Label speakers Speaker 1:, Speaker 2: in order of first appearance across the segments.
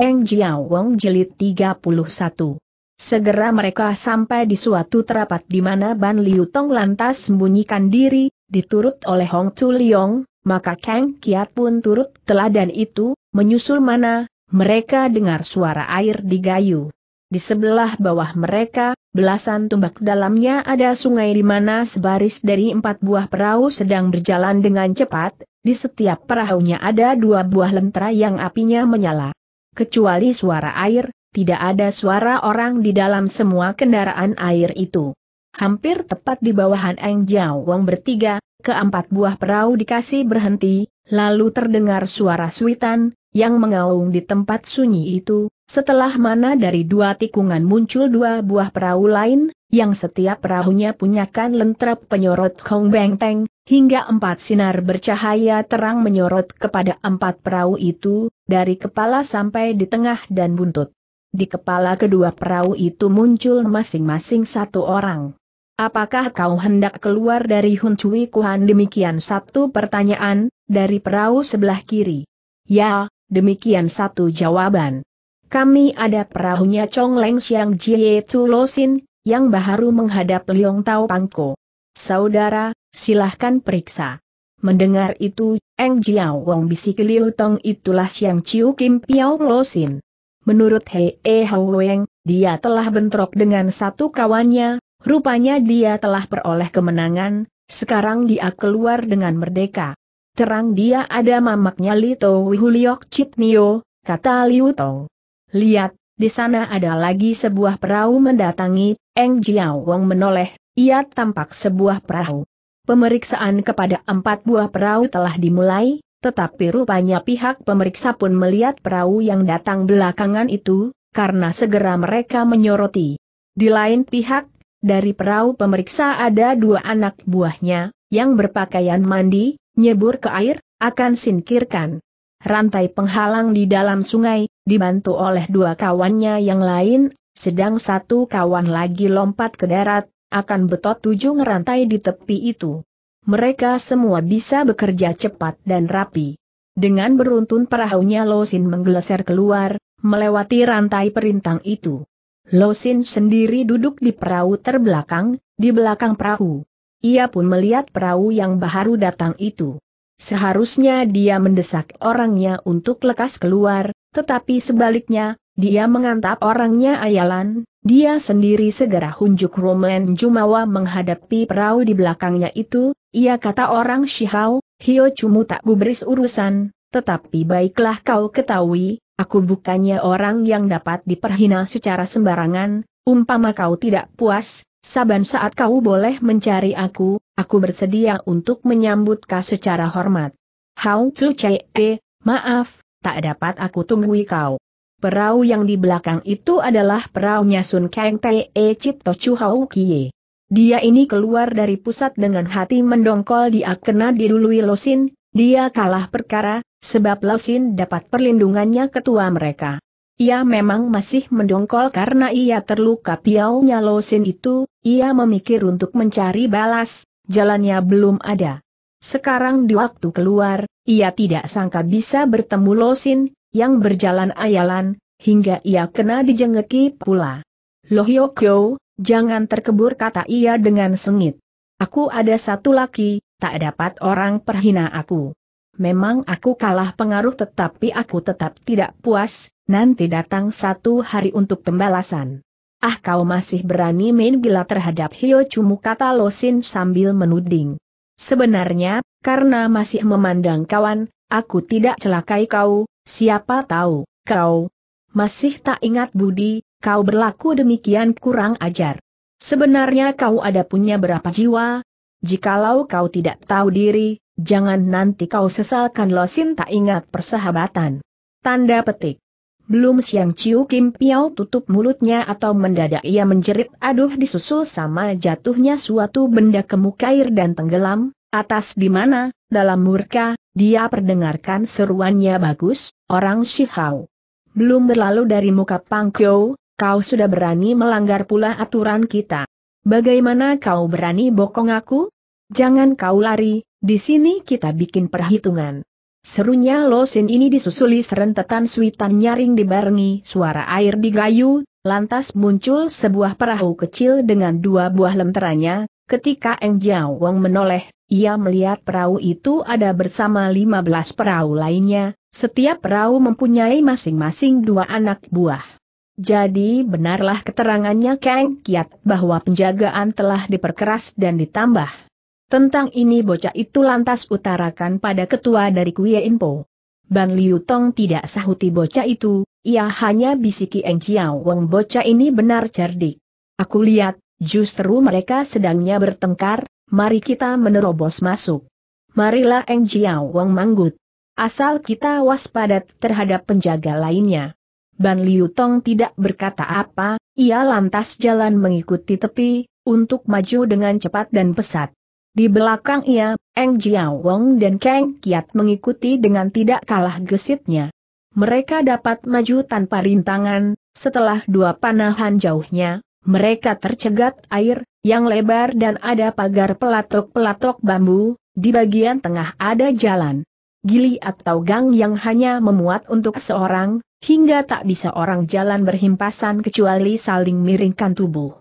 Speaker 1: Eng Jiao Wong Jilid 31. Segera mereka sampai di suatu terapat di mana Ban Liu Tong lantas sembunyikan diri, diturut oleh Hong Chu Liong, maka Kang Kiat pun turut teladan itu, menyusul mana, mereka dengar suara air di gayu. Di sebelah bawah mereka, belasan tumbak dalamnya ada sungai di mana sebaris dari empat buah perahu sedang berjalan dengan cepat, di setiap perahunya ada dua buah lentera yang apinya menyala kecuali suara air, tidak ada suara orang di dalam semua kendaraan air itu. Hampir tepat di bawahan Eng Jiao Wong bertiga, keempat buah perahu dikasih berhenti, lalu terdengar suara suitan, yang mengaung di tempat sunyi itu, setelah mana dari dua tikungan muncul dua buah perahu lain, yang setiap perahunya punyakan lentrep penyorot Kong Beng Teng, hingga empat sinar bercahaya terang menyorot kepada empat perahu itu, dari kepala sampai di tengah dan buntut. Di kepala kedua perahu itu muncul masing-masing satu orang. Apakah kau hendak keluar dari Hun Cui Kuhan demikian satu pertanyaan, dari perahu sebelah kiri? Ya, demikian satu jawaban. Kami ada perahunya Chong Leng Siang Jie Tulosin, yang baru menghadap Liong Tao Pangko. Saudara, silahkan periksa. Mendengar itu, Eng Jiao Wong bisik Liu Tong itulah Siang Chiu Kim Piao Lo Menurut Hei E Hao Weng, dia telah bentrok dengan satu kawannya, rupanya dia telah peroleh kemenangan, sekarang dia keluar dengan merdeka. Terang dia ada mamaknya Lito Wihuliok Nio, kata Liu Tong. Lihat, di sana ada lagi sebuah perahu mendatangi, Eng Jiao Wong menoleh, ia tampak sebuah perahu. Pemeriksaan kepada empat buah perahu telah dimulai, tetapi rupanya pihak pemeriksa pun melihat perahu yang datang belakangan itu, karena segera mereka menyoroti. Di lain pihak, dari perahu pemeriksa ada dua anak buahnya, yang berpakaian mandi, nyebur ke air, akan singkirkan. Rantai penghalang di dalam sungai, dibantu oleh dua kawannya yang lain, sedang satu kawan lagi lompat ke darat, akan betot tujuh ngerantai di tepi itu. Mereka semua bisa bekerja cepat dan rapi. Dengan beruntun perahunya Losin menggeleser keluar, melewati rantai perintang itu. Losin sendiri duduk di perahu terbelakang, di belakang perahu. Ia pun melihat perahu yang baru datang itu. Seharusnya dia mendesak orangnya untuk lekas keluar, tetapi sebaliknya, dia mengantap orangnya Ayalan, dia sendiri segera hunjuk Roman Jumawa menghadapi perahu di belakangnya itu, ia kata orang Shihao, Hio Cumu tak gubris urusan, tetapi baiklah kau ketahui, aku bukannya orang yang dapat diperhina secara sembarangan, umpama kau tidak puas, saban saat kau boleh mencari aku, aku bersedia untuk menyambut kau secara hormat. Hao Tsu Chee, eh, maaf, tak dapat aku tunggui kau. Perahu yang di belakang itu adalah perahunya Sun Kang Chit e Cipto Chu Hau Kie. Dia ini keluar dari pusat dengan hati mendongkol dia kena didului Losin, dia kalah perkara, sebab Losin dapat perlindungannya ketua mereka. Ia memang masih mendongkol karena ia terluka piaunya Losin itu, ia memikir untuk mencari balas, jalannya belum ada. Sekarang di waktu keluar, ia tidak sangka bisa bertemu Losin, yang berjalan ayalan, hingga ia kena dijengeki pula. Loh Yokyo, jangan terkebur kata ia dengan sengit. Aku ada satu laki, tak dapat orang perhina aku. Memang aku kalah pengaruh tetapi aku tetap tidak puas, nanti datang satu hari untuk pembalasan. Ah kau masih berani main gila terhadap Hyo? Cumu kata Losin sambil menuding. Sebenarnya, karena masih memandang kawan, aku tidak celakai kau, Siapa tahu, kau masih tak ingat budi, kau berlaku demikian kurang ajar. Sebenarnya kau ada punya berapa jiwa? Jikalau kau tidak tahu diri, jangan nanti kau sesalkan losin tak ingat persahabatan. Tanda petik. Belum siang Ciu Kim Piao tutup mulutnya atau mendadak ia menjerit aduh disusul sama jatuhnya suatu benda ke muka air dan tenggelam, Atas di mana, dalam murka, dia perdengarkan seruannya bagus, orang Shihao. Belum berlalu dari muka Pangkyo, kau sudah berani melanggar pula aturan kita. Bagaimana kau berani bokong aku? Jangan kau lari, di sini kita bikin perhitungan. Serunya losin ini disusuli serentetan suitan nyaring dibarengi suara air digayu, lantas muncul sebuah perahu kecil dengan dua buah lemteranya, ketika Eng Jiao Wang menoleh ia melihat perahu itu ada bersama 15 perahu lainnya, setiap perahu mempunyai masing-masing dua anak buah. Jadi benarlah keterangannya Kang Kiat bahwa penjagaan telah diperkeras dan ditambah. Tentang ini bocah itu lantas utarakan pada ketua dari Kuya Inpo. Bang Liu Tong tidak sahuti bocah itu, ia hanya bisiki Eng Chiao Wong bocah ini benar cerdik. Aku lihat, justru mereka sedangnya bertengkar, Mari kita menerobos masuk. Marilah Eng Jiao Wang manggut. Asal kita waspada terhadap penjaga lainnya. Ban Liu Tong tidak berkata apa, ia lantas jalan mengikuti tepi, untuk maju dengan cepat dan pesat. Di belakang ia, Eng Jiao Wong dan Kang Kiat mengikuti dengan tidak kalah gesitnya. Mereka dapat maju tanpa rintangan, setelah dua panahan jauhnya, mereka tercegat air, yang lebar dan ada pagar pelatok-pelatok bambu, di bagian tengah ada jalan. Gili atau gang yang hanya memuat untuk seorang, hingga tak bisa orang jalan berhimpasan kecuali saling miringkan tubuh.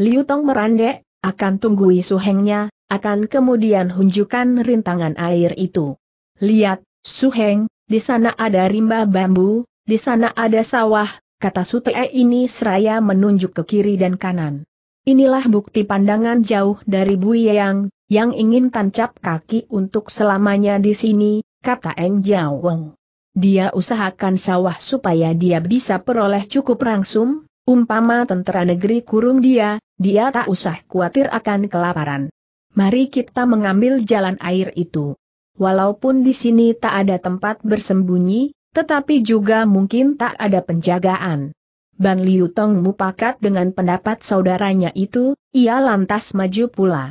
Speaker 1: Liu Tong merandek, akan tunggui suhengnya, akan kemudian hunjukan rintangan air itu. Lihat, suheng, di sana ada rimba bambu, di sana ada sawah, kata Sutee ini seraya menunjuk ke kiri dan kanan. Inilah bukti pandangan jauh dari Buyeang yang ingin tancap kaki untuk selamanya di sini, kata Eng Jiaweng. Dia usahakan sawah supaya dia bisa peroleh cukup rangsum, umpama tentara negeri kurung dia, dia tak usah khawatir akan kelaparan. Mari kita mengambil jalan air itu. Walaupun di sini tak ada tempat bersembunyi, tetapi juga mungkin tak ada penjagaan. Ban Liu Tong mupakat dengan pendapat saudaranya itu, ia lantas maju pula.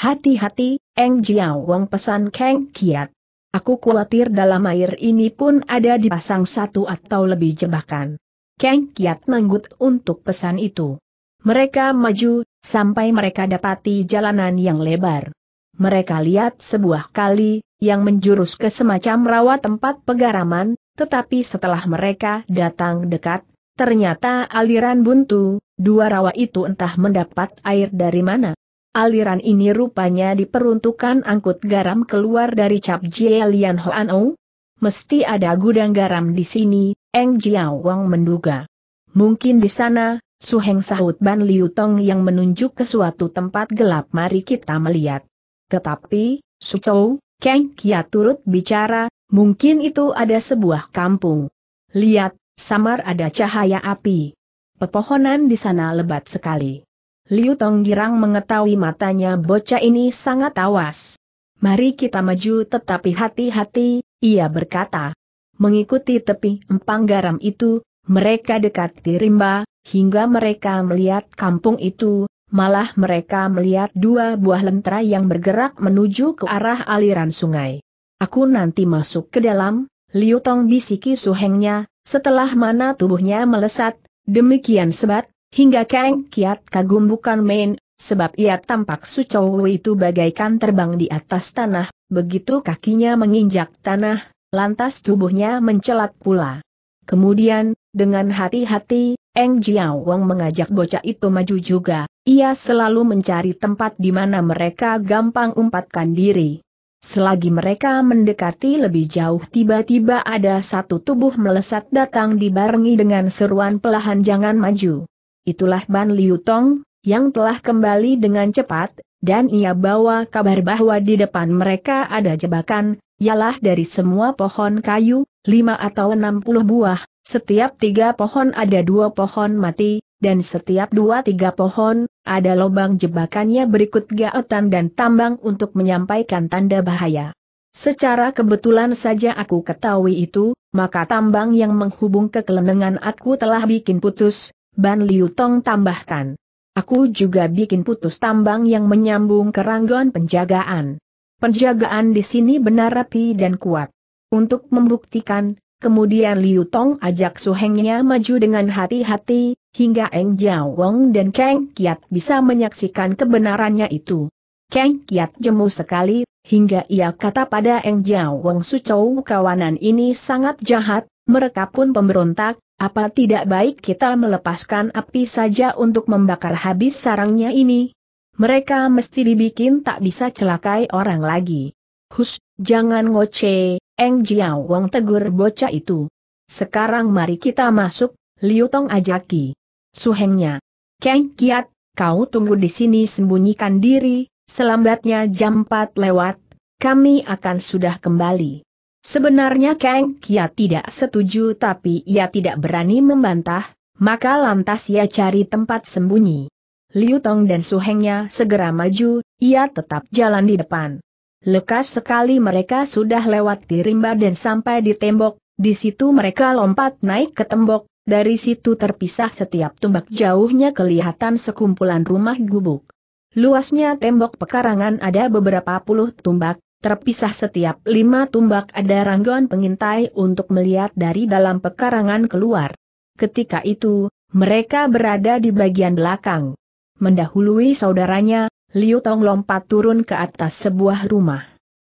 Speaker 1: Hati-hati, Eng Jiao Wong pesan Kang Kiat. Aku khawatir dalam air ini pun ada dipasang satu atau lebih jebakan. Kang Kiat nanggut untuk pesan itu. Mereka maju, sampai mereka dapati jalanan yang lebar. Mereka lihat sebuah kali, yang menjurus ke semacam rawa tempat pegaraman, tetapi setelah mereka datang dekat, ternyata aliran buntu, dua rawa itu entah mendapat air dari mana. Aliran ini rupanya diperuntukkan angkut garam keluar dari Cap Jie Lian Hoan Mesti ada gudang garam di sini, Eng Jiao Wang menduga. Mungkin di sana, Suheng sahut Ban Liu Tong yang menunjuk ke suatu tempat gelap mari kita melihat. Tetapi, Su Chou, Kang Kia turut bicara, Mungkin itu ada sebuah kampung. Lihat, samar ada cahaya api. Pepohonan di sana lebat sekali. Liu Tong Girang mengetahui matanya bocah ini sangat awas. Mari kita maju tetapi hati-hati, ia berkata. Mengikuti tepi empang garam itu, mereka dekat di rimba, hingga mereka melihat kampung itu, malah mereka melihat dua buah lentera yang bergerak menuju ke arah aliran sungai. Aku nanti masuk ke dalam, Liu Tong bisiki suhengnya, setelah mana tubuhnya melesat, demikian sebat, hingga Kang Kiat kagum bukan main, sebab ia tampak Sucowo itu bagaikan terbang di atas tanah, begitu kakinya menginjak tanah, lantas tubuhnya mencelat pula. Kemudian, dengan hati-hati, Eng Jiao Wong mengajak bocah itu maju juga, ia selalu mencari tempat di mana mereka gampang umpatkan diri. Selagi mereka mendekati lebih jauh tiba-tiba ada satu tubuh melesat datang dibarengi dengan seruan pelahan jangan maju. Itulah Ban Liu Tong, yang telah kembali dengan cepat, dan ia bawa kabar bahwa di depan mereka ada jebakan, ialah dari semua pohon kayu, lima atau enam puluh buah, setiap tiga pohon ada dua pohon mati, dan setiap dua tiga pohon, ada lubang jebakannya berikut gaetan dan tambang untuk menyampaikan tanda bahaya. Secara kebetulan saja aku ketahui itu, maka tambang yang menghubung ke kelenengan aku telah bikin putus, Ban Liu Tong tambahkan. Aku juga bikin putus tambang yang menyambung ke ranggon penjagaan. Penjagaan di sini benar rapi dan kuat. Untuk membuktikan, kemudian Liu Tong ajak suhengnya maju dengan hati-hati, Hingga Eng Jiao Wong dan Kang Kiat bisa menyaksikan kebenarannya itu. Kang Kiat jemu sekali, hingga ia kata pada Eng Jiao Wong Sucou kawanan ini sangat jahat, mereka pun pemberontak, apa tidak baik kita melepaskan api saja untuk membakar habis sarangnya ini? Mereka mesti dibikin tak bisa celakai orang lagi. Hus, jangan ngoce, Eng Jiao Wong tegur bocah itu. Sekarang mari kita masuk, Liu Tong ajaki. Suhengnya. Kang Kiat, kau tunggu di sini sembunyikan diri, selambatnya jam 4 lewat, kami akan sudah kembali. Sebenarnya Kang Kiat tidak setuju tapi ia tidak berani membantah, maka lantas ia cari tempat sembunyi. Liu Tong dan Suhengnya segera maju, ia tetap jalan di depan. Lekas sekali mereka sudah lewat di rimba dan sampai di tembok, di situ mereka lompat naik ke tembok, dari situ terpisah setiap tumbak jauhnya kelihatan sekumpulan rumah gubuk. Luasnya tembok pekarangan ada beberapa puluh tumbak, terpisah setiap lima tumbak ada ranggon pengintai untuk melihat dari dalam pekarangan keluar. Ketika itu, mereka berada di bagian belakang. Mendahului saudaranya, Liu Tong lompat turun ke atas sebuah rumah.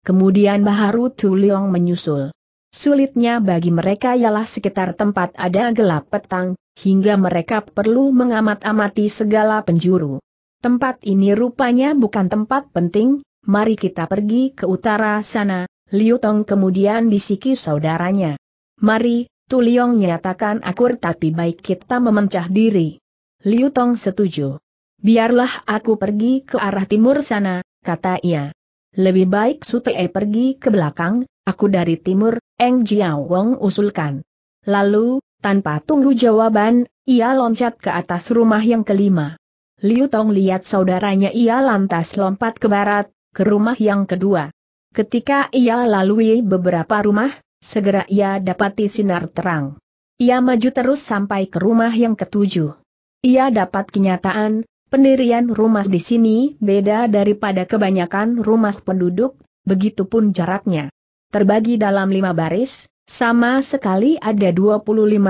Speaker 1: Kemudian Baharu Tu Leong menyusul. Sulitnya bagi mereka ialah sekitar tempat ada gelap petang, hingga mereka perlu mengamat-amati segala penjuru. Tempat ini rupanya bukan tempat penting, mari kita pergi ke utara sana, Liu Tong kemudian bisiki saudaranya. Mari, Tu Liong nyatakan akur tapi baik kita memecah diri. Liu Tong setuju. Biarlah aku pergi ke arah timur sana, kata ia. Lebih baik Sutee pergi ke belakang, Aku dari timur, Eng Jiao Wong usulkan. Lalu, tanpa tunggu jawaban, ia loncat ke atas rumah yang kelima. Liu Tong lihat saudaranya ia lantas lompat ke barat, ke rumah yang kedua. Ketika ia lalui beberapa rumah, segera ia dapati sinar terang. Ia maju terus sampai ke rumah yang ketujuh. Ia dapat kenyataan, pendirian rumah di sini beda daripada kebanyakan rumah penduduk, begitupun jaraknya terbagi dalam lima baris, sama sekali ada 25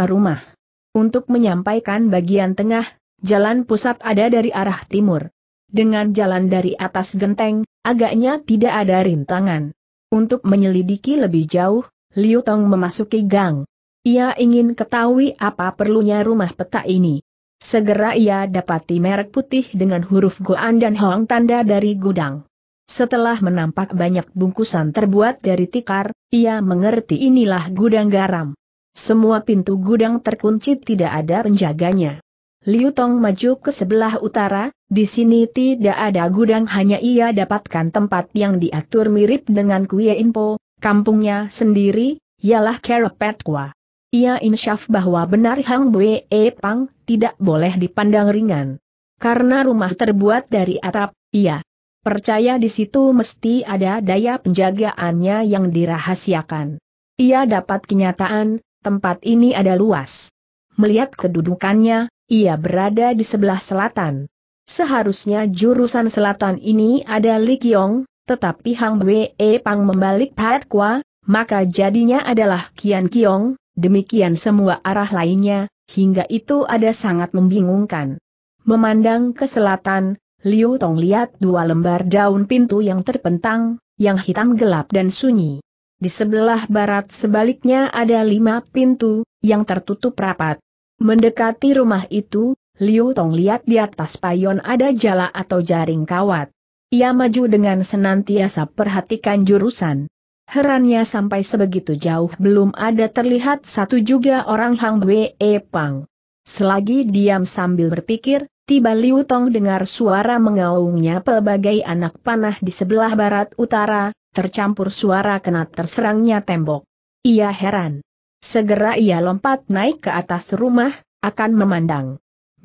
Speaker 1: rumah. Untuk menyampaikan bagian tengah, jalan pusat ada dari arah timur. Dengan jalan dari atas genteng, agaknya tidak ada rintangan. Untuk menyelidiki lebih jauh, Liu Tong memasuki gang. Ia ingin ketahui apa perlunya rumah peta ini. Segera ia dapati merek putih dengan huruf Goan dan Hong tanda dari gudang. Setelah menampak banyak bungkusan terbuat dari tikar, ia mengerti inilah gudang garam. Semua pintu gudang terkunci tidak ada penjaganya. Liu Tong maju ke sebelah utara, di sini tidak ada gudang hanya ia dapatkan tempat yang diatur mirip dengan Kuya Inpo, kampungnya sendiri, ialah Kerepetkwa. Ia insyaf bahwa benar Hang Bue e Pang, tidak boleh dipandang ringan. Karena rumah terbuat dari atap, ia Percaya di situ mesti ada daya penjagaannya yang dirahasiakan. Ia dapat kenyataan, tempat ini ada luas. Melihat kedudukannya, ia berada di sebelah selatan. Seharusnya jurusan selatan ini ada Likyong, tetapi Hang Wei Pang membalik Kwa, maka jadinya adalah Kian Kiong, demikian semua arah lainnya, hingga itu ada sangat membingungkan. Memandang ke selatan, Liu Tong lihat dua lembar daun pintu yang terpentang, yang hitam gelap dan sunyi. Di sebelah barat sebaliknya ada lima pintu, yang tertutup rapat. Mendekati rumah itu, Liu Tong lihat di atas payon ada jala atau jaring kawat. Ia maju dengan senantiasa perhatikan jurusan. Herannya sampai sebegitu jauh belum ada terlihat satu juga orang Hang Wei Pang. Selagi diam sambil berpikir, Tiba Liu Tong dengar suara mengaungnya pelbagai anak panah di sebelah barat utara, tercampur suara kena terserangnya tembok. Ia heran. Segera ia lompat naik ke atas rumah, akan memandang.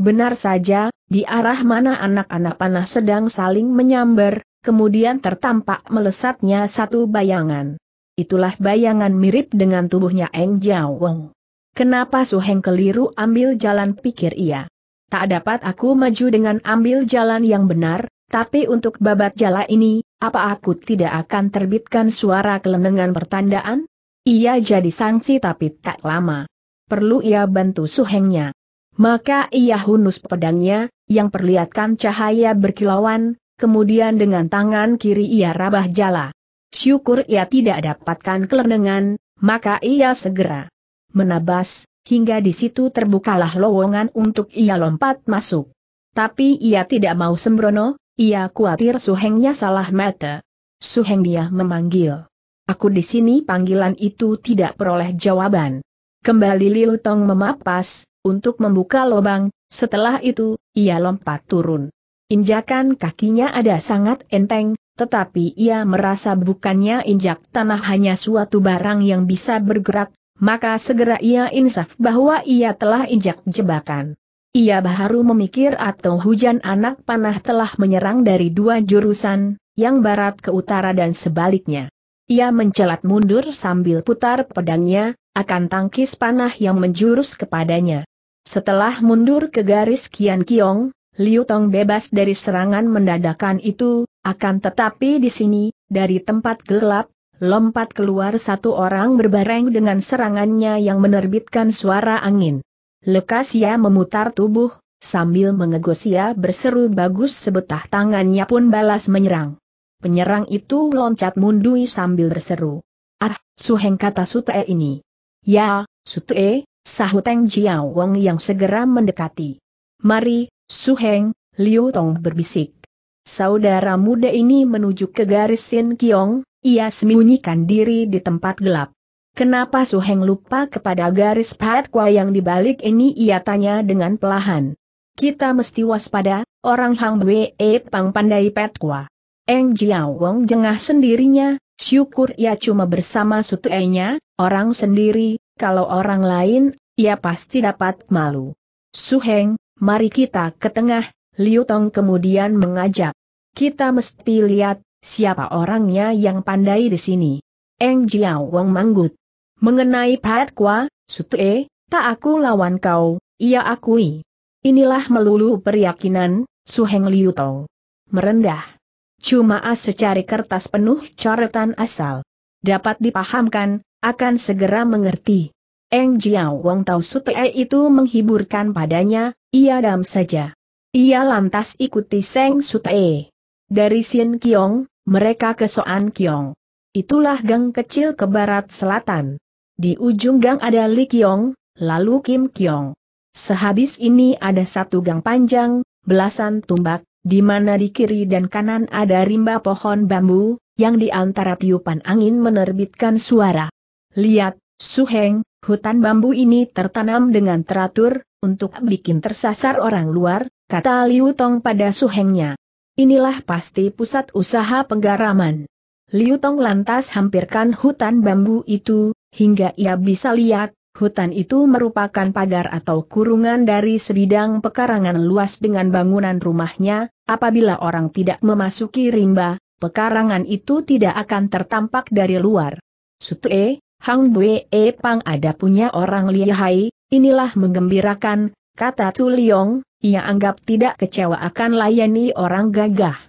Speaker 1: Benar saja, di arah mana anak-anak panah sedang saling menyambar, kemudian tertampak melesatnya satu bayangan. Itulah bayangan mirip dengan tubuhnya Eng Jiao Wong. Kenapa Su Heng keliru ambil jalan pikir ia? tak dapat aku maju dengan ambil jalan yang benar, tapi untuk babat jala ini, apa aku tidak akan terbitkan suara kelenengan pertandaan? Ia jadi sanksi tapi tak lama. Perlu ia bantu suhengnya. Maka ia hunus pedangnya, yang perlihatkan cahaya berkilauan, kemudian dengan tangan kiri ia rabah jala. Syukur ia tidak dapatkan kelenengan, maka ia segera menabas, hingga di situ terbukalah lowongan untuk ia lompat masuk. Tapi ia tidak mau sembrono, ia khawatir suhengnya salah mata. Suheng dia memanggil. Aku di sini panggilan itu tidak peroleh jawaban. Kembali Liu Tong memapas, untuk membuka lubang, setelah itu, ia lompat turun. Injakan kakinya ada sangat enteng, tetapi ia merasa bukannya injak tanah hanya suatu barang yang bisa bergerak, maka segera ia insaf bahwa ia telah injak jebakan. Ia baru memikir atau hujan anak panah telah menyerang dari dua jurusan, yang barat ke utara dan sebaliknya. Ia mencelat mundur sambil putar pedangnya, akan tangkis panah yang menjurus kepadanya. Setelah mundur ke garis Kian Kiong, Liu Tong bebas dari serangan mendadakan itu, akan tetapi di sini, dari tempat gelap, lompat keluar satu orang berbareng dengan serangannya yang menerbitkan suara angin. Lekas ia memutar tubuh, sambil mengegosia berseru bagus sebetah tangannya pun balas menyerang. Penyerang itu loncat mundui sambil berseru. Ah, suheng kata sute ini. Ya, sute, sahut Teng Jiao Wong yang segera mendekati. Mari, suheng, Liu Tong berbisik. Saudara muda ini menuju ke garis Sin Kiong, ia sembunyikan diri di tempat gelap. Kenapa Su Heng lupa kepada garis Patkwa yang dibalik ini ia tanya dengan pelahan. Kita mesti waspada, orang Hang Wei Pang pandai Patkwa. Eng Jiao Wong jengah sendirinya, syukur ia cuma bersama sutenya, orang sendiri, kalau orang lain, ia pasti dapat malu. Su Heng, mari kita ke tengah, Liu Tong kemudian mengajak. Kita mesti lihat, Siapa orangnya yang pandai di sini? Eng Jiao Wang manggut. Mengenai Pat Kwa, E, tak aku lawan kau, ia akui. Inilah melulu peryakinan, Suheng Liu Tong. Merendah. Cuma as secari kertas penuh coretan asal. Dapat dipahamkan, akan segera mengerti. Eng Jiao Wang tahu E itu menghiburkan padanya, ia dam saja. Ia lantas ikuti Seng E. Dari Sin Kiong, mereka ke Soan Kiong. Itulah gang kecil ke barat selatan. Di ujung gang ada Li Kiong, lalu Kim Kiong. Sehabis ini ada satu gang panjang, belasan tumbak, di mana di kiri dan kanan ada rimba pohon bambu, yang di antara tiupan angin menerbitkan suara. Lihat, Suheng, hutan bambu ini tertanam dengan teratur, untuk bikin tersasar orang luar, kata Liu Tong pada Suhengnya. Inilah pasti pusat usaha penggaraman. Liu Tong lantas hampirkan hutan bambu itu, hingga ia bisa lihat, hutan itu merupakan pagar atau kurungan dari sebidang pekarangan luas dengan bangunan rumahnya, apabila orang tidak memasuki rimba, pekarangan itu tidak akan tertampak dari luar. Sute, Hang Bue e Pang ada punya orang lihai, inilah menggembirakan, kata Tu Liong, ia anggap tidak kecewa akan layani orang gagah.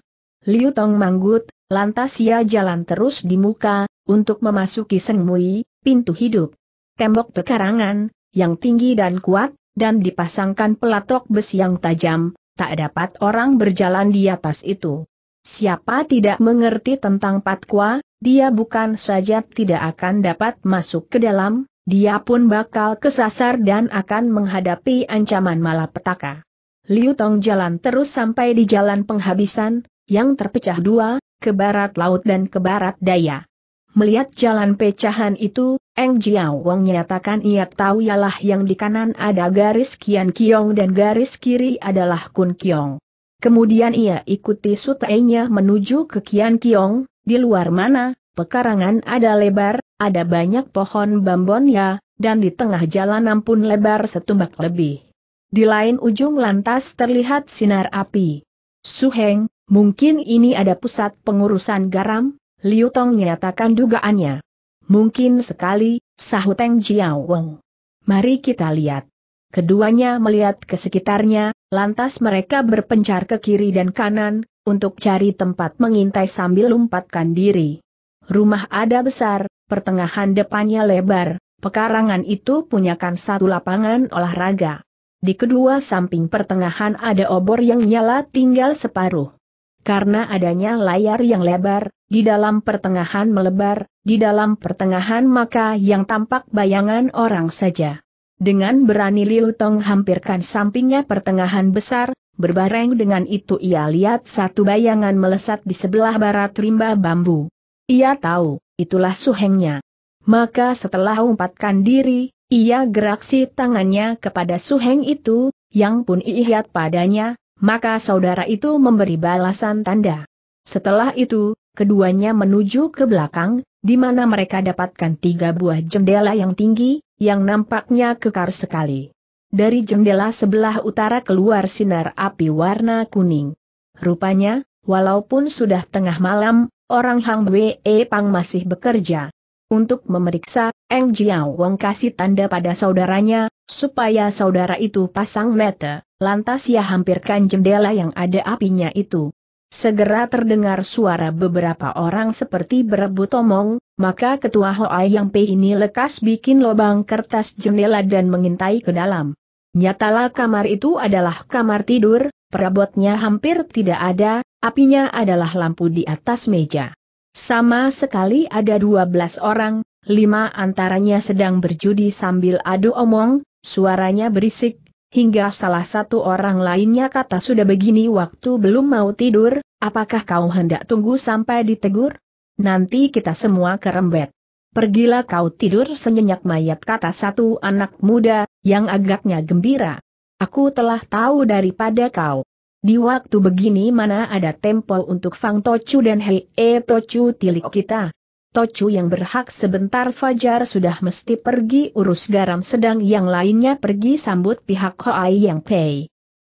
Speaker 1: Liu Tong manggut, lantas ia jalan terus di muka, untuk memasuki Mui, pintu hidup. Tembok pekarangan, yang tinggi dan kuat, dan dipasangkan pelatok besi yang tajam, tak dapat orang berjalan di atas itu. Siapa tidak mengerti tentang patwa, dia bukan saja tidak akan dapat masuk ke dalam, dia pun bakal kesasar dan akan menghadapi ancaman malapetaka. Liu Tong jalan terus sampai di jalan penghabisan, yang terpecah dua, ke barat laut dan ke barat daya. Melihat jalan pecahan itu, Eng Jiao Wong nyatakan ia tahu ialah yang di kanan ada garis Kian Kiong dan garis kiri adalah Kun Kiong. Kemudian ia ikuti sutainya menuju ke Kian Kiong, di luar mana, pekarangan ada lebar, ada banyak pohon bambon ya, dan di tengah jalan ampun lebar setumbak lebih. Di lain ujung lantas terlihat sinar api. Suheng, mungkin ini ada pusat pengurusan garam, Liu Tong nyatakan dugaannya. Mungkin sekali, sahut Teng Jiao Wong. Mari kita lihat. Keduanya melihat ke sekitarnya, lantas mereka berpencar ke kiri dan kanan, untuk cari tempat mengintai sambil lompatkan diri. Rumah ada besar, pertengahan depannya lebar, pekarangan itu punyakan satu lapangan olahraga. Di kedua samping pertengahan ada obor yang nyala tinggal separuh. Karena adanya layar yang lebar, di dalam pertengahan melebar, di dalam pertengahan maka yang tampak bayangan orang saja. Dengan berani Liu Tong hampirkan sampingnya pertengahan besar, berbareng dengan itu ia lihat satu bayangan melesat di sebelah barat rimba bambu. Ia tahu, itulah suhengnya. Maka setelah umpatkan diri, ia geraksi tangannya kepada Suheng itu, yang pun lihat padanya, maka saudara itu memberi balasan tanda. Setelah itu, keduanya menuju ke belakang, di mana mereka dapatkan tiga buah jendela yang tinggi, yang nampaknya kekar sekali. Dari jendela sebelah utara keluar sinar api warna kuning. Rupanya, walaupun sudah tengah malam, orang Hang Wei Pang masih bekerja untuk memeriksa, Eng Jiao Wong kasih tanda pada saudaranya, supaya saudara itu pasang mata, lantas ia hampirkan jendela yang ada apinya itu. Segera terdengar suara beberapa orang seperti berebut omong, maka ketua Hoai Yang Pei ini lekas bikin lubang kertas jendela dan mengintai ke dalam. Nyatalah kamar itu adalah kamar tidur, perabotnya hampir tidak ada, apinya adalah lampu di atas meja. Sama sekali ada 12 orang, lima antaranya sedang berjudi sambil adu omong, suaranya berisik, hingga salah satu orang lainnya kata sudah begini waktu belum mau tidur, apakah kau hendak tunggu sampai ditegur? Nanti kita semua kerembet. Pergilah kau tidur senyenyak mayat kata satu anak muda, yang agaknya gembira. Aku telah tahu daripada kau. Di waktu begini mana ada tempo untuk Fang Tocu dan Hei E eh, Tocu tilik kita. Tocu yang berhak sebentar Fajar sudah mesti pergi urus garam sedang yang lainnya pergi sambut pihak Hoai Yang Pei.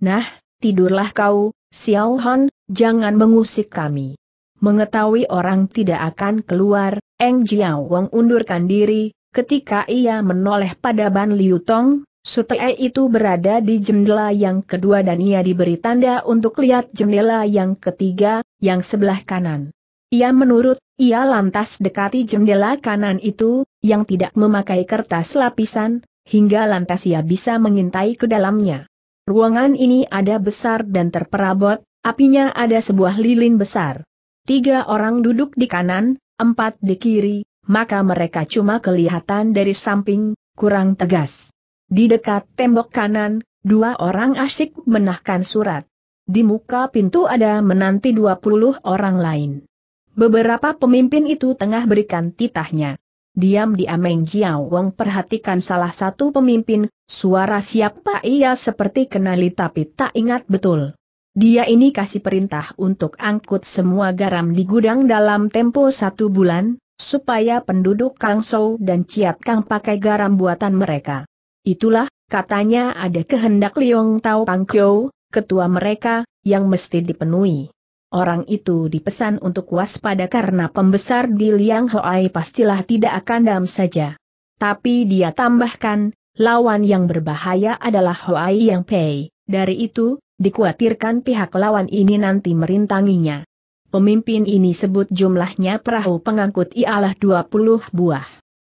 Speaker 1: Nah, tidurlah kau, Xiao Han, jangan mengusik kami. Mengetahui orang tidak akan keluar, Eng Jiao Wong undurkan diri, ketika ia menoleh pada Ban Liu Tong, Sutee itu berada di jendela yang kedua dan ia diberi tanda untuk lihat jendela yang ketiga, yang sebelah kanan. Ia menurut, ia lantas dekati jendela kanan itu, yang tidak memakai kertas lapisan, hingga lantas ia bisa mengintai ke dalamnya. Ruangan ini ada besar dan terperabot, apinya ada sebuah lilin besar. Tiga orang duduk di kanan, empat di kiri, maka mereka cuma kelihatan dari samping, kurang tegas. Di dekat tembok kanan, dua orang asyik menahkan surat. Di muka pintu ada menanti 20 orang lain. Beberapa pemimpin itu tengah berikan titahnya. diam di Ameng Jiao Wong perhatikan salah satu pemimpin, suara siapa ia seperti kenali tapi tak ingat betul. Dia ini kasih perintah untuk angkut semua garam di gudang dalam tempo satu bulan, supaya penduduk Kang Sou dan Ciat Kang pakai garam buatan mereka. Itulah, katanya ada kehendak Liong Tao Pangkyo, ketua mereka, yang mesti dipenuhi. Orang itu dipesan untuk waspada karena pembesar di Liang Hoai pastilah tidak akan dam saja. Tapi dia tambahkan, lawan yang berbahaya adalah Hoai Yang Pei, dari itu, dikhawatirkan pihak lawan ini nanti merintanginya. Pemimpin ini sebut jumlahnya perahu pengangkut ialah 20 buah.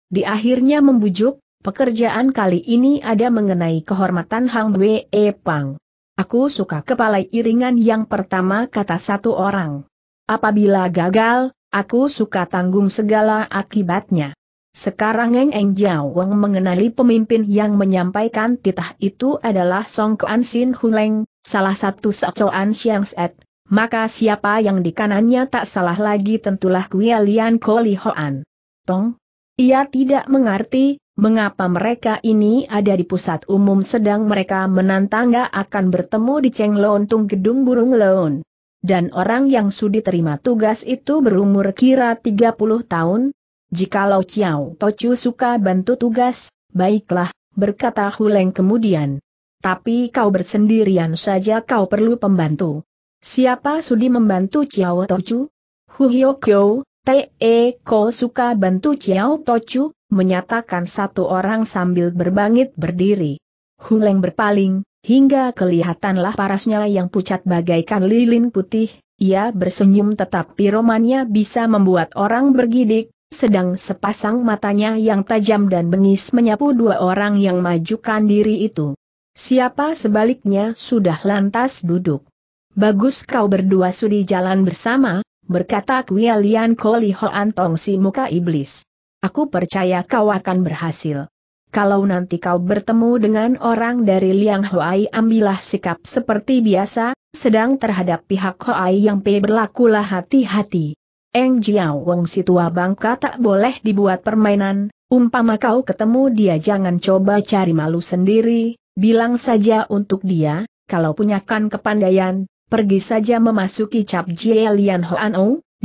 Speaker 1: Di akhirnya membujuk, Pekerjaan kali ini ada mengenai kehormatan Hang Wei e Pang. Aku suka kepala iringan yang pertama kata satu orang. Apabila gagal, aku suka tanggung segala akibatnya. Sekarang Eng Eng Jiao Wang mengenali pemimpin yang menyampaikan titah itu adalah Song Kuan Sin Huleng, salah satu Sacoan Siang Set, maka siapa yang di kanannya tak salah lagi tentulah Kuya Lian Koli Hoan. Tong? Ia tidak mengerti, mengapa mereka ini ada di pusat umum sedang mereka menantangga akan bertemu di Cheng Lontung Gedung Burung Leon. Dan orang yang sudi terima tugas itu berumur kira 30 tahun. Jikalau Chiao Tochu suka bantu tugas, baiklah, berkata Huleng kemudian. Tapi kau bersendirian saja kau perlu pembantu. Siapa sudi membantu Chiao Tochu? Hu Kyo, Te e Ko suka bantu Chiao Tochu, menyatakan satu orang sambil berbangit berdiri. Huleng berpaling, hingga kelihatanlah parasnya yang pucat bagaikan lilin putih, ia bersenyum tetapi romannya bisa membuat orang bergidik, sedang sepasang matanya yang tajam dan bengis menyapu dua orang yang majukan diri itu. Siapa sebaliknya sudah lantas duduk. Bagus kau berdua sudi jalan bersama, berkata Kwi Lian Koli Hoan Tong si muka iblis. Aku percaya kau akan berhasil. Kalau nanti kau bertemu dengan orang dari Liang Huai, ambillah sikap seperti biasa, sedang terhadap pihak Huai yang P berlakulah hati-hati. Eng Jiao Wong si tua bangka tak boleh dibuat permainan, umpama kau ketemu dia jangan coba cari malu sendiri, bilang saja untuk dia, kalau punyakan kepandaian, pergi saja memasuki cap Jie Lian Hoan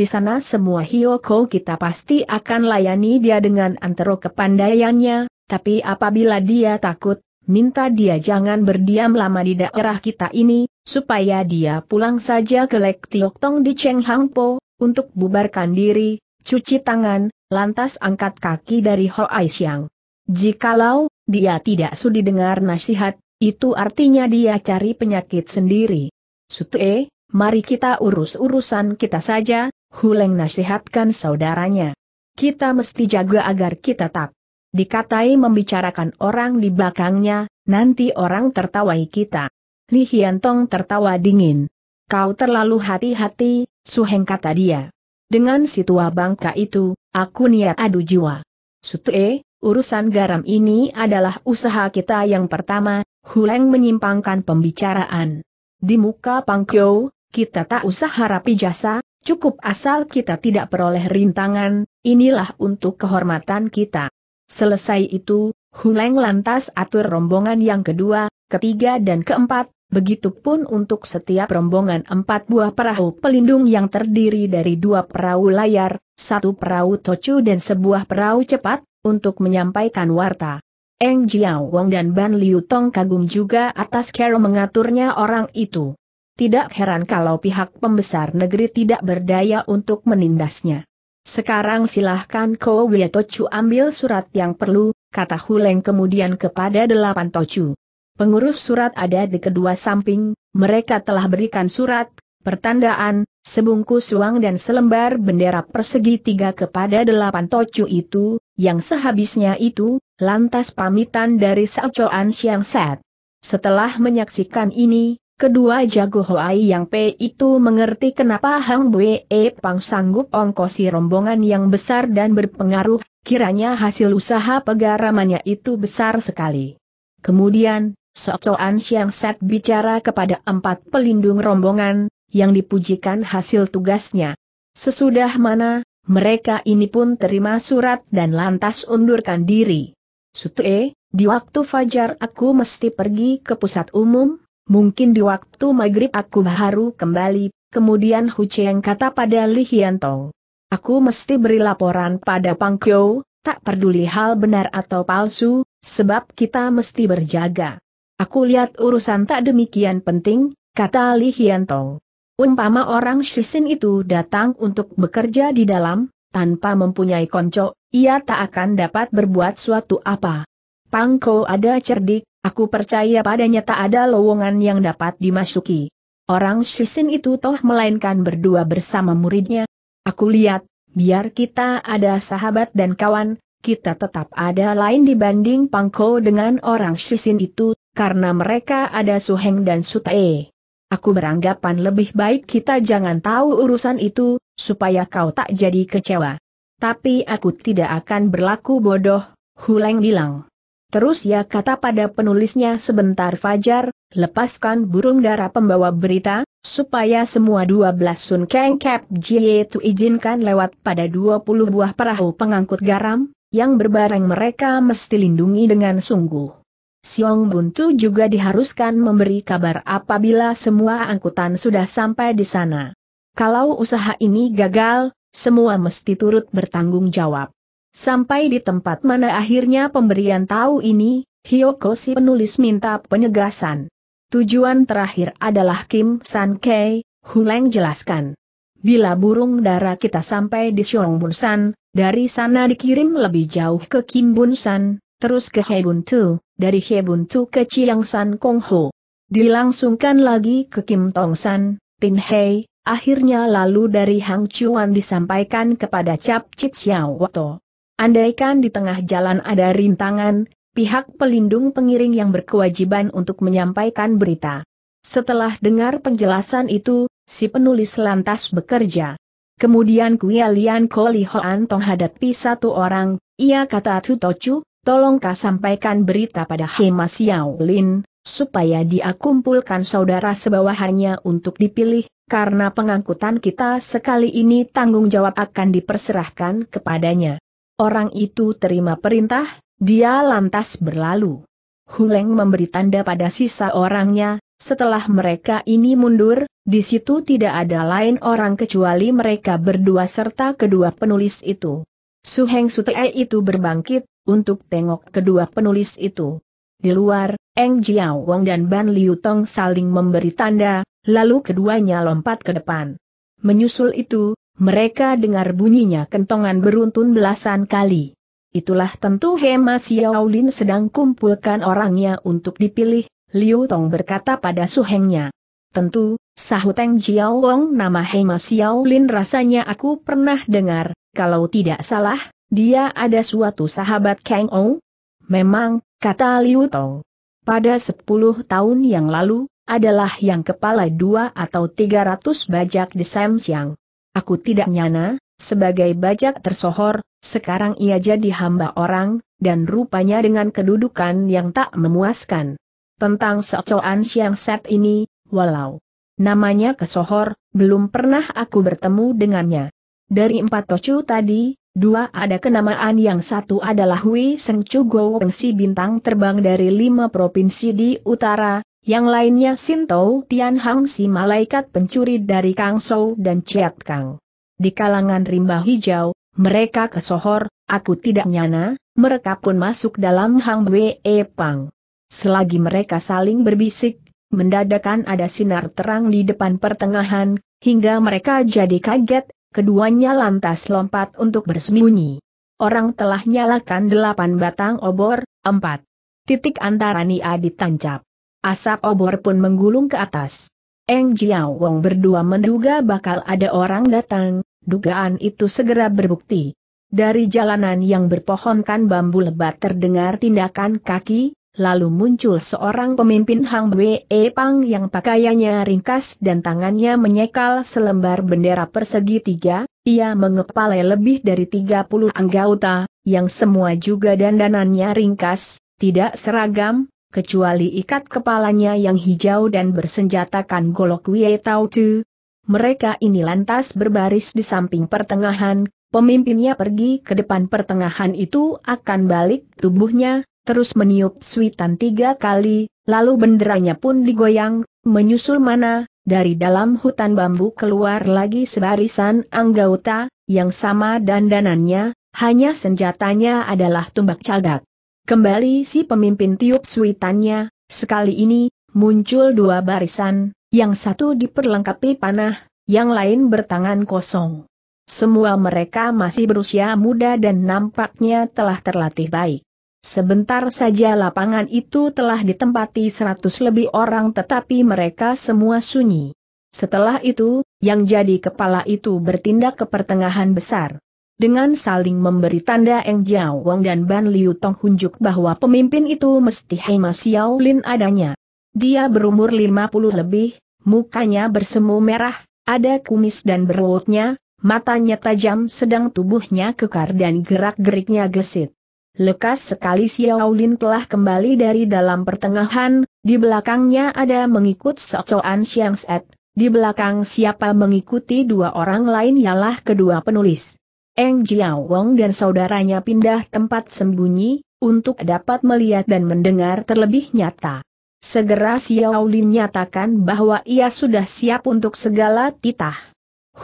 Speaker 1: di sana semua Hyoko kita pasti akan layani dia dengan antero kepandaiannya, tapi apabila dia takut, minta dia jangan berdiam lama di daerah kita ini, supaya dia pulang saja ke Lek Tong di Cheng Hang Po, untuk bubarkan diri, cuci tangan, lantas angkat kaki dari Ho Xiang. Jikalau, dia tidak sudi dengar nasihat, itu artinya dia cari penyakit sendiri. Sute, mari kita urus urusan kita saja, Huleng nasihatkan saudaranya. Kita mesti jaga agar kita tak dikatai membicarakan orang di belakangnya, nanti orang tertawai kita. Li Hiantong tertawa dingin. Kau terlalu hati-hati, Suheng kata dia. Dengan si tua bangka itu, aku niat adu jiwa. Sute, urusan garam ini adalah usaha kita yang pertama, Huleng menyimpangkan pembicaraan. Di muka Pangkyo, kita tak usah harapi jasa, Cukup asal kita tidak peroleh rintangan, inilah untuk kehormatan kita. Selesai itu, Huleng lantas atur rombongan yang kedua, ketiga dan keempat, begitupun untuk setiap rombongan empat buah perahu pelindung yang terdiri dari dua perahu layar, satu perahu tocu dan sebuah perahu cepat, untuk menyampaikan warta. Eng Jiao Wong dan Ban Liu Tong kagum juga atas cara mengaturnya orang itu tidak heran kalau pihak pembesar negeri tidak berdaya untuk menindasnya. Sekarang silahkan Ko Tochu ambil surat yang perlu, kata Huleng kemudian kepada delapan Tochu. Pengurus surat ada di kedua samping, mereka telah berikan surat, pertandaan, sebungkus uang dan selembar bendera persegi tiga kepada delapan Tochu itu, yang sehabisnya itu, lantas pamitan dari Sao Choan Siang Set. Setelah menyaksikan ini, Kedua jago Hoai yang P itu mengerti kenapa Hang Bwe e Pang sanggup ongkosi rombongan yang besar dan berpengaruh, kiranya hasil usaha pegaramannya itu besar sekali. Kemudian, Socoan Siang Set bicara kepada empat pelindung rombongan, yang dipujikan hasil tugasnya. Sesudah mana, mereka ini pun terima surat dan lantas undurkan diri. Sutue, di waktu fajar aku mesti pergi ke pusat umum, Mungkin di waktu maghrib aku baru kembali, kemudian Hu Cheng kata pada Li Hiantong. Aku mesti beri laporan pada Pang Kyo, tak peduli hal benar atau palsu, sebab kita mesti berjaga. Aku lihat urusan tak demikian penting, kata Li Hiantong. Umpama orang Shisin itu datang untuk bekerja di dalam, tanpa mempunyai konco, ia tak akan dapat berbuat suatu apa. Pangko ada cerdik, Aku percaya padanya tak ada lowongan yang dapat dimasuki. Orang sisin itu toh melainkan berdua bersama muridnya. Aku lihat, biar kita ada sahabat dan kawan, kita tetap ada lain dibanding Pangko dengan orang sisin itu, karena mereka ada Suheng dan Sutae. Aku beranggapan lebih baik kita jangan tahu urusan itu, supaya kau tak jadi kecewa. Tapi aku tidak akan berlaku bodoh, Huleng bilang. Terus ya kata pada penulisnya sebentar Fajar, lepaskan burung dara pembawa berita, supaya semua 12 Sun Kang Kep Jie itu izinkan lewat pada 20 buah perahu pengangkut garam, yang berbareng mereka mesti lindungi dengan sungguh. Siong Buntu juga diharuskan memberi kabar apabila semua angkutan sudah sampai di sana. Kalau usaha ini gagal, semua mesti turut bertanggung jawab. Sampai di tempat mana akhirnya pemberian tahu ini, Hyoko si penulis minta penegasan. Tujuan terakhir adalah Kim San Kei, Huleng jelaskan. Bila burung dara kita sampai di Bun-san, dari sana dikirim lebih jauh ke Kim Bun-san, terus ke Hebuntu, dari Hebuntu ke Chiang San Kong Ho. Dilangsungkan lagi ke Kim Tong-san, Tin Hei, akhirnya lalu dari Hang Chuan disampaikan kepada Cap Chit Xiao Wato. Andaikan di tengah jalan ada rintangan, pihak pelindung pengiring yang berkewajiban untuk menyampaikan berita. Setelah dengar penjelasan itu, si penulis lantas bekerja. Kemudian Kuialian Koli Hoan Tong hadapi satu orang, ia kata Tutocu, tolong tolongkah sampaikan berita pada Hema Xiao Lin, supaya dia kumpulkan saudara sebawahannya untuk dipilih, karena pengangkutan kita sekali ini tanggung jawab akan diperserahkan kepadanya. Orang itu terima perintah, dia lantas berlalu. Huleng memberi tanda pada sisa orangnya, setelah mereka ini mundur, di situ tidak ada lain orang kecuali mereka berdua serta kedua penulis itu. Suheng Sutei itu berbangkit, untuk tengok kedua penulis itu. Di luar, Eng Jiao Wong dan Ban Liu Tong saling memberi tanda, lalu keduanya lompat ke depan. Menyusul itu, mereka dengar bunyinya kentongan beruntun belasan kali. Itulah tentu Hema Xiaolin sedang kumpulkan orangnya untuk dipilih, Liu Tong berkata pada Su Hengnya. Tentu, sahut Teng Jiao nama Hema Xiaolin rasanya aku pernah dengar, kalau tidak salah, dia ada suatu sahabat Kang Ou? Memang, kata Liu Tong. Pada 10 tahun yang lalu, adalah yang kepala dua atau tiga ratus bajak di Samsiang. Aku tidak nyana, sebagai bajak tersohor, sekarang ia jadi hamba orang, dan rupanya dengan kedudukan yang tak memuaskan. Tentang Socoan Siang Set ini, walau namanya kesohor, belum pernah aku bertemu dengannya. Dari empat tocu tadi, dua ada kenamaan yang satu adalah Hui Seng Chu si bintang terbang dari lima provinsi di utara, yang lainnya Sintou Tianhang si malaikat pencuri dari Kang Sou dan Chiat Kang. Di kalangan rimba hijau, mereka kesohor, aku tidak nyana, mereka pun masuk dalam Hang Wee e Pang. Selagi mereka saling berbisik, mendadakan ada sinar terang di depan pertengahan, hingga mereka jadi kaget, keduanya lantas lompat untuk bersembunyi. Orang telah nyalakan delapan batang obor, empat titik antara Nia ditancap. Asap obor pun menggulung ke atas. Eng Jiao Wong berdua menduga bakal ada orang datang, dugaan itu segera berbukti. Dari jalanan yang berpohonkan bambu lebat terdengar tindakan kaki, lalu muncul seorang pemimpin Hang Wei Pang yang pakaiannya ringkas dan tangannya menyekal selembar bendera persegi tiga, ia mengepalai lebih dari 30 anggota, yang semua juga dandanannya ringkas, tidak seragam, kecuali ikat kepalanya yang hijau dan bersenjatakan golok Wei Tao Tu. Mereka ini lantas berbaris di samping pertengahan, pemimpinnya pergi ke depan pertengahan itu akan balik tubuhnya, terus meniup suitan tiga kali, lalu benderanya pun digoyang, menyusul mana, dari dalam hutan bambu keluar lagi sebarisan anggota, yang sama dandanannya, hanya senjatanya adalah tumbak cagak. Kembali si pemimpin tiup suitannya, sekali ini, muncul dua barisan, yang satu diperlengkapi panah, yang lain bertangan kosong. Semua mereka masih berusia muda dan nampaknya telah terlatih baik. Sebentar saja lapangan itu telah ditempati seratus lebih orang tetapi mereka semua sunyi. Setelah itu, yang jadi kepala itu bertindak ke pertengahan besar. Dengan saling memberi tanda Eng Jiao Wang dan Ban Liu Tong hunjuk bahwa pemimpin itu mesti Hei Ma Xiao Lin adanya. Dia berumur 50 lebih, mukanya bersemu merah, ada kumis dan berwutnya, matanya tajam sedang tubuhnya kekar dan gerak-geriknya gesit. Lekas sekali Xiao Lin telah kembali dari dalam pertengahan, di belakangnya ada mengikut Socoan Xiang Set, di belakang siapa mengikuti dua orang lain ialah kedua penulis. Eng Jiawong dan saudaranya pindah tempat sembunyi, untuk dapat melihat dan mendengar terlebih nyata. Segera Xiao Lin nyatakan bahwa ia sudah siap untuk segala titah.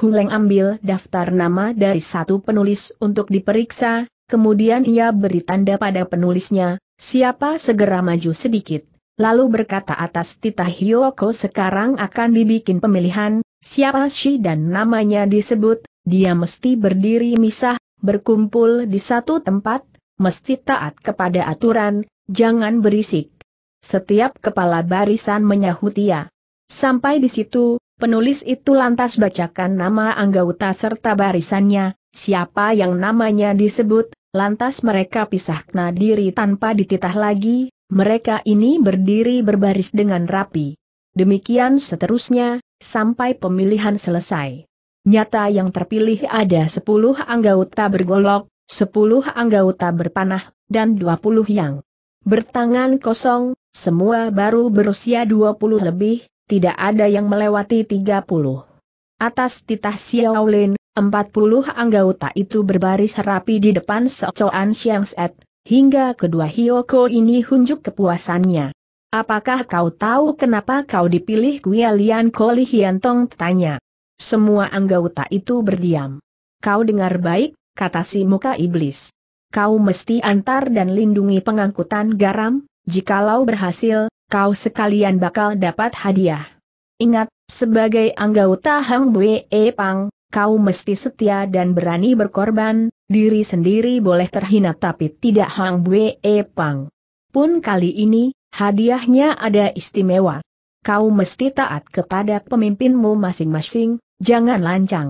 Speaker 1: Leng ambil daftar nama dari satu penulis untuk diperiksa, kemudian ia beri tanda pada penulisnya, siapa segera maju sedikit. Lalu berkata atas titah Hyoko sekarang akan dibikin pemilihan, siapa si dan namanya disebut, dia mesti berdiri misah, berkumpul di satu tempat, mesti taat kepada aturan, jangan berisik. Setiap kepala barisan menyahut ia. Sampai di situ, penulis itu lantas bacakan nama anggota serta barisannya, siapa yang namanya disebut, lantas mereka pisahkan diri tanpa dititah lagi, mereka ini berdiri berbaris dengan rapi. Demikian seterusnya, sampai pemilihan selesai. Nyata yang terpilih ada 10 anggota bergolok, 10 anggota berpanah, dan 20 yang bertangan kosong, semua baru berusia 20 lebih, tidak ada yang melewati 30. Atas titah Xiaolin, 40 anggota itu berbaris rapi di depan Socoan Xiangset, hingga kedua Hyoko ini hunjuk kepuasannya. Apakah kau tahu kenapa kau dipilih Kuialian Lian Koli Hiantong? Tanya. Semua anggota itu berdiam. Kau dengar baik, kata si muka iblis. Kau mesti antar dan lindungi pengangkutan garam, jikalau berhasil, kau sekalian bakal dapat hadiah. Ingat, sebagai anggota Hang Bwe e Pang, kau mesti setia dan berani berkorban, diri sendiri boleh terhina tapi tidak Hang Bwe e Pang. Pun kali ini, hadiahnya ada istimewa kau mesti taat kepada pemimpinmu masing-masing, jangan lancang.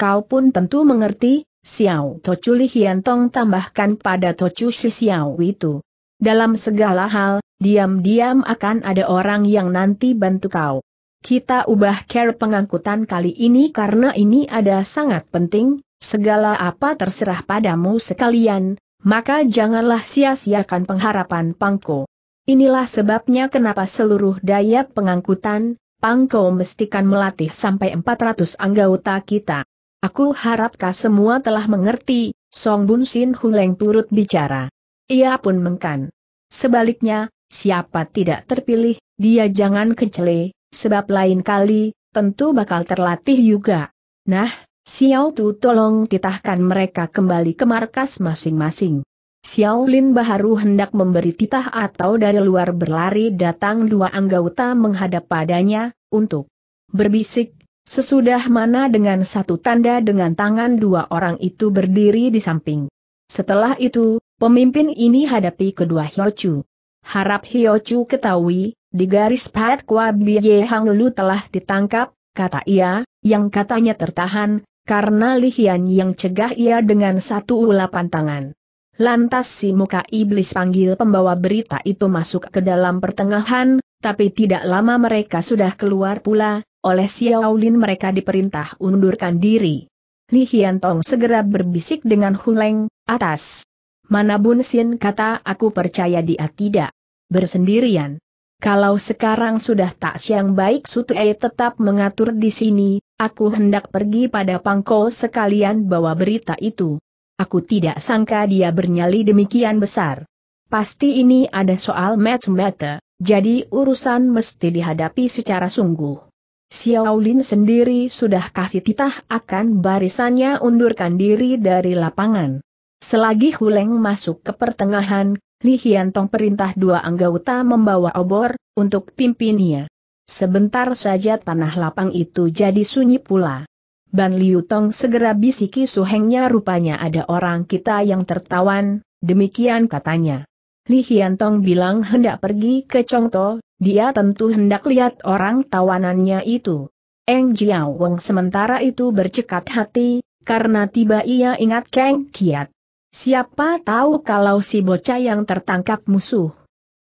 Speaker 1: Kau pun tentu mengerti, Xiao Tocu Li Hiantong tambahkan pada Tocu si Xiao itu. Dalam segala hal, diam-diam akan ada orang yang nanti bantu kau. Kita ubah care pengangkutan kali ini karena ini ada sangat penting, segala apa terserah padamu sekalian, maka janganlah sia-siakan pengharapan pangko. Inilah sebabnya kenapa seluruh daya pengangkutan, Pangkau mestikan melatih sampai 400 anggota kita. Aku harapkah semua telah mengerti, Song Bun Sin Huleng turut bicara. Ia pun mengkan. Sebaliknya, siapa tidak terpilih, dia jangan kecele, sebab lain kali, tentu bakal terlatih juga. Nah, Xiao Tu tolong titahkan mereka kembali ke markas masing-masing. Xiaolin Baharu hendak memberi titah atau dari luar berlari datang dua anggota menghadap padanya, untuk berbisik, sesudah mana dengan satu tanda dengan tangan dua orang itu berdiri di samping. Setelah itu, pemimpin ini hadapi kedua Hyochu. Harap Hyochu ketahui, di garis Pat Kwa Biye Hang Lu telah ditangkap, kata ia, yang katanya tertahan, karena Li Hian yang cegah ia dengan satu ulapan tangan. Lantas si muka iblis panggil pembawa berita itu masuk ke dalam pertengahan, tapi tidak lama mereka sudah keluar pula, oleh Xiaolin mereka diperintah undurkan diri. Li Hian segera berbisik dengan Huleng, atas. Mana Bun Sin kata aku percaya dia tidak bersendirian. Kalau sekarang sudah tak siang baik E tetap mengatur di sini, aku hendak pergi pada pangko sekalian bawa berita itu. Aku tidak sangka dia bernyali demikian besar. Pasti ini ada soal match-mate, jadi urusan mesti dihadapi secara sungguh. Xiao Lin sendiri sudah kasih titah akan barisannya undurkan diri dari lapangan. Selagi Huleng masuk ke pertengahan, Li Hiantong perintah dua anggota membawa obor, untuk pimpinnya. Sebentar saja tanah lapang itu jadi sunyi pula. Ban Liu Tong segera bisiki suhengnya rupanya ada orang kita yang tertawan, demikian katanya. Li Hian Tong bilang hendak pergi ke To, dia tentu hendak lihat orang tawanannya itu. Eng Jiao Wong sementara itu bercekat hati, karena tiba ia ingat Kang Kiat. Siapa tahu kalau si bocah yang tertangkap musuh.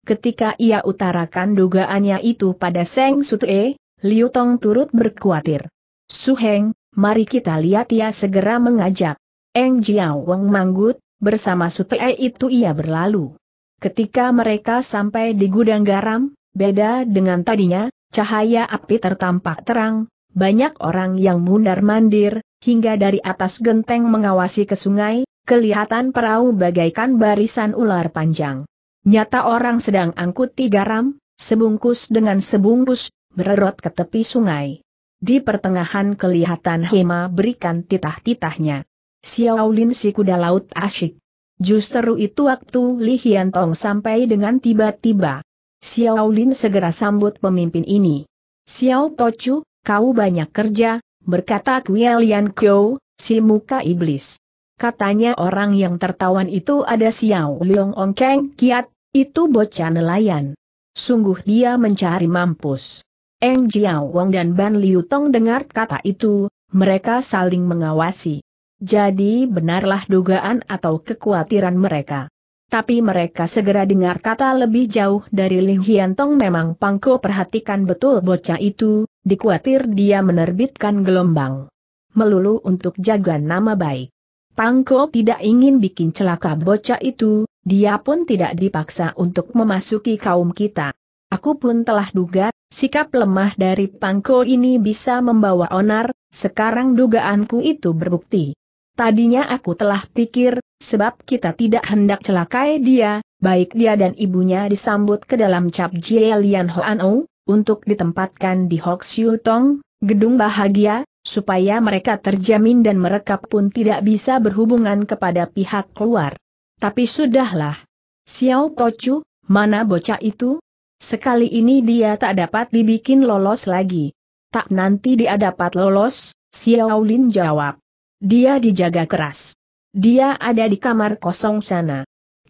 Speaker 1: Ketika ia utarakan dugaannya itu pada Seng Sutue, Liu Tong turut berkhawatir. Suheng, mari kita lihat ia segera mengajak. Eng Jiao Wang manggut, bersama Sutei itu ia berlalu. Ketika mereka sampai di gudang garam, beda dengan tadinya, cahaya api tertampak terang, banyak orang yang mundar-mandir, hingga dari atas genteng mengawasi ke sungai, kelihatan perahu bagaikan barisan ular panjang. Nyata orang sedang angkut garam, sebungkus dengan sebungkus, bererot ke tepi sungai. Di pertengahan kelihatan Hema berikan titah-titahnya. Xiao Lin si kuda laut asyik. Justru itu waktu Li Hiantong sampai dengan tiba-tiba. Xiao Lin segera sambut pemimpin ini. Xiao Tochu, kau banyak kerja, berkata Kuya Lian Kyo, si muka iblis. Katanya orang yang tertawan itu ada Xiao Leong Ongkeng Kiat, itu bocah nelayan. Sungguh dia mencari mampus. Eng Jiao Wang dan Ban Liu Tong dengar kata itu, mereka saling mengawasi. Jadi benarlah dugaan atau kekhawatiran mereka. Tapi mereka segera dengar kata lebih jauh dari Li Hian Tong memang Pangko perhatikan betul bocah itu, dikhawatir dia menerbitkan gelombang. Melulu untuk jaga nama baik. Pangko tidak ingin bikin celaka bocah itu, dia pun tidak dipaksa untuk memasuki kaum kita. Aku pun telah duga, sikap lemah dari Pangko ini bisa membawa onar, sekarang dugaanku itu berbukti. Tadinya aku telah pikir, sebab kita tidak hendak celakai dia, baik dia dan ibunya disambut ke dalam cap Jie Lian Hoan untuk ditempatkan di Hok Siu Tong, Gedung Bahagia, supaya mereka terjamin dan mereka pun tidak bisa berhubungan kepada pihak luar. Tapi sudahlah. Xiao Tochu, mana bocah itu? Sekali ini dia tak dapat dibikin lolos lagi. Tak nanti dia dapat lolos, Xiao Lin jawab. Dia dijaga keras. Dia ada di kamar kosong sana.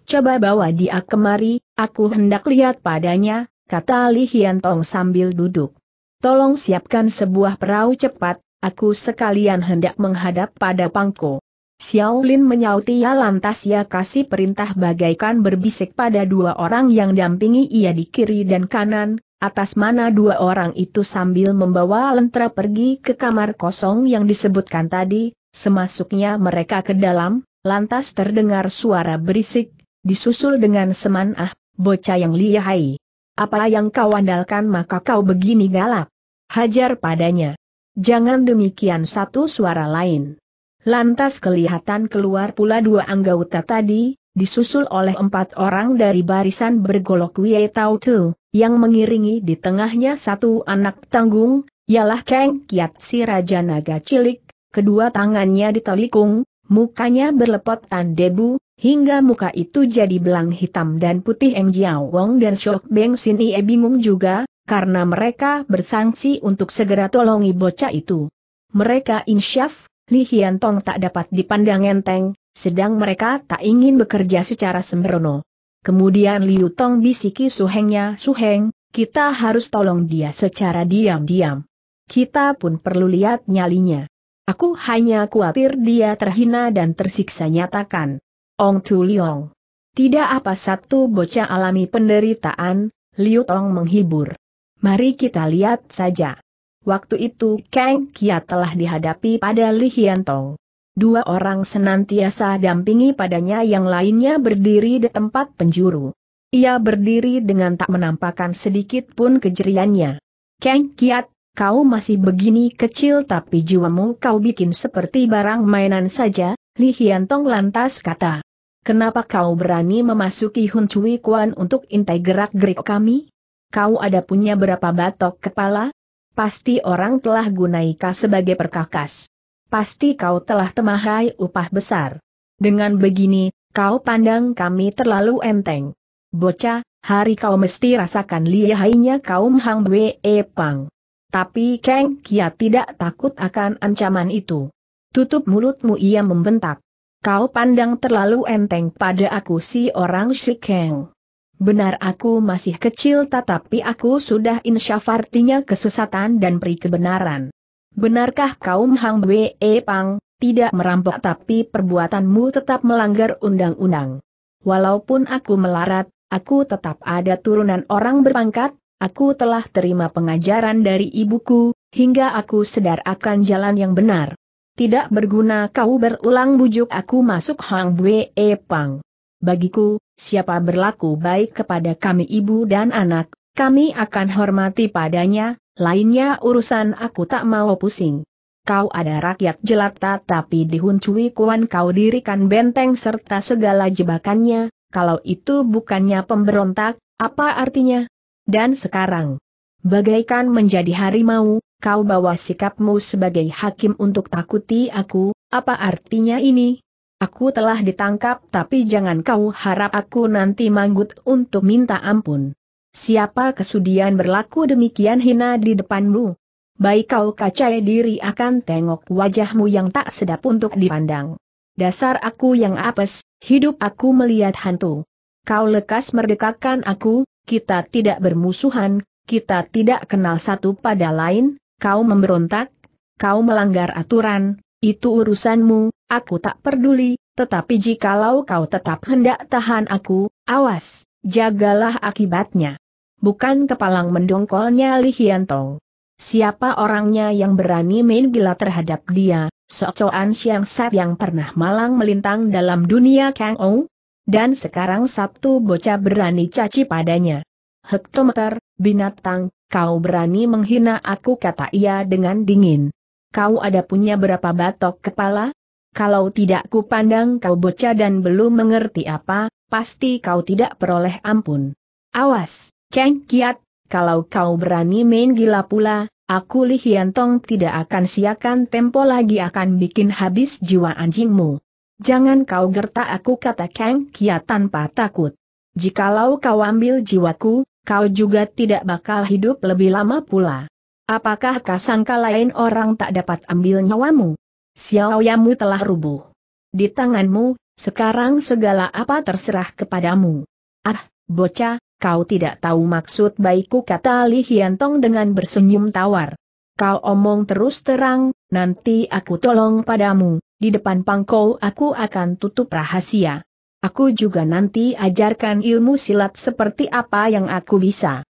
Speaker 1: Coba bawa dia kemari, aku hendak lihat padanya, kata Li Hian Tong sambil duduk. Tolong siapkan sebuah perahu cepat, aku sekalian hendak menghadap pada pangko. Xiaolin menyauti ia lantas ia kasih perintah bagaikan berbisik pada dua orang yang dampingi ia di kiri dan kanan, atas mana dua orang itu sambil membawa lentera pergi ke kamar kosong yang disebutkan tadi, semasuknya mereka ke dalam, lantas terdengar suara berisik, disusul dengan seman ah, bocah yang lihai. Apa yang kau andalkan maka kau begini galak. Hajar padanya. Jangan demikian satu suara lain. Lantas kelihatan keluar pula dua anggota tadi, disusul oleh empat orang dari barisan bergolok Wei Tao Tu, yang mengiringi di tengahnya satu anak tanggung, ialah Kang Kiat si Raja Naga Cilik, kedua tangannya ditelikung, mukanya berlepotan debu, hingga muka itu jadi belang hitam dan putih Eng Jiao Wong dan Shok Beng Sin Ie bingung juga, karena mereka bersangsi untuk segera tolongi bocah itu. Mereka insyaf, Li Hian Tong tak dapat dipandang enteng, sedang mereka tak ingin bekerja secara sembrono. Kemudian Liu Tong bisiki suhengnya, suheng, kita harus tolong dia secara diam-diam. Kita pun perlu lihat nyalinya. Aku hanya khawatir dia terhina dan tersiksa nyatakan. Ong Tu Liong. Tidak apa satu bocah alami penderitaan, Liu Tong menghibur. Mari kita lihat saja. Waktu itu Kang Kia telah dihadapi pada Li Hian Tong. Dua orang senantiasa dampingi padanya yang lainnya berdiri di tempat penjuru. Ia berdiri dengan tak menampakkan sedikit pun kejeriannya. Kang Kiat, kau masih begini kecil tapi jiwamu kau bikin seperti barang mainan saja, Li Hian Tong lantas kata. Kenapa kau berani memasuki Hun Cui Kuan untuk intai gerak-gerik kami? Kau ada punya berapa batok kepala? Pasti orang telah gunai kau sebagai perkakas. Pasti kau telah temahai upah besar. Dengan begini, kau pandang kami terlalu enteng. Bocah, hari kau mesti rasakan lihainya kaum Hang Bwe e Pang. Tapi Kang Kia tidak takut akan ancaman itu. Tutup mulutmu ia membentak. Kau pandang terlalu enteng pada aku si orang Shikeng. Benar aku masih kecil tetapi aku sudah insyaf artinya kesesatan dan peri kebenaran. Benarkah kaum Hang Wei Pang, tidak merampok tapi perbuatanmu tetap melanggar undang-undang? Walaupun aku melarat, aku tetap ada turunan orang berpangkat, aku telah terima pengajaran dari ibuku, hingga aku sedar akan jalan yang benar. Tidak berguna kau berulang bujuk aku masuk Hang Wei Pang. Bagiku, siapa berlaku baik kepada kami ibu dan anak, kami akan hormati padanya, lainnya urusan aku tak mau pusing. Kau ada rakyat jelata tapi dihuncui kuan kau dirikan benteng serta segala jebakannya, kalau itu bukannya pemberontak, apa artinya? Dan sekarang, bagaikan menjadi harimau, kau bawa sikapmu sebagai hakim untuk takuti aku, apa artinya ini? Aku telah ditangkap tapi jangan kau harap aku nanti manggut untuk minta ampun. Siapa kesudian berlaku demikian hina di depanmu? Baik kau kacai diri akan tengok wajahmu yang tak sedap untuk dipandang. Dasar aku yang apes, hidup aku melihat hantu. Kau lekas merdekakan aku, kita tidak bermusuhan, kita tidak kenal satu pada lain, kau memberontak, kau melanggar aturan, itu urusanmu, aku tak peduli, tetapi jikalau kau tetap hendak tahan aku, awas, jagalah akibatnya. Bukan kepalang mendongkolnya Li Hiantong. Siapa orangnya yang berani main gila terhadap dia, Socoan Siang Sat yang pernah malang melintang dalam dunia Kang Ou? Dan sekarang Sabtu bocah berani caci padanya. Hektometer, binatang, kau berani menghina aku kata ia dengan dingin kau ada punya berapa batok kepala? Kalau tidak ku pandang kau bocah dan belum mengerti apa, pasti kau tidak peroleh ampun. Awas, Kang Kiat, kalau kau berani main gila pula, aku Li Hiantong tidak akan siakan tempo lagi akan bikin habis jiwa anjingmu. Jangan kau gertak aku kata Kang Kiat tanpa takut. Jikalau kau ambil jiwaku, kau juga tidak bakal hidup lebih lama pula. Apakah kasangka lain orang tak dapat ambil nyawamu? Xiaoyamu telah rubuh. Di tanganmu, sekarang segala apa terserah kepadamu. Ah, bocah, kau tidak tahu maksud baikku kata Li Hiantong dengan bersenyum tawar. Kau omong terus terang, nanti aku tolong padamu, di depan pangkau aku akan tutup rahasia. Aku juga nanti ajarkan ilmu silat seperti apa yang aku bisa.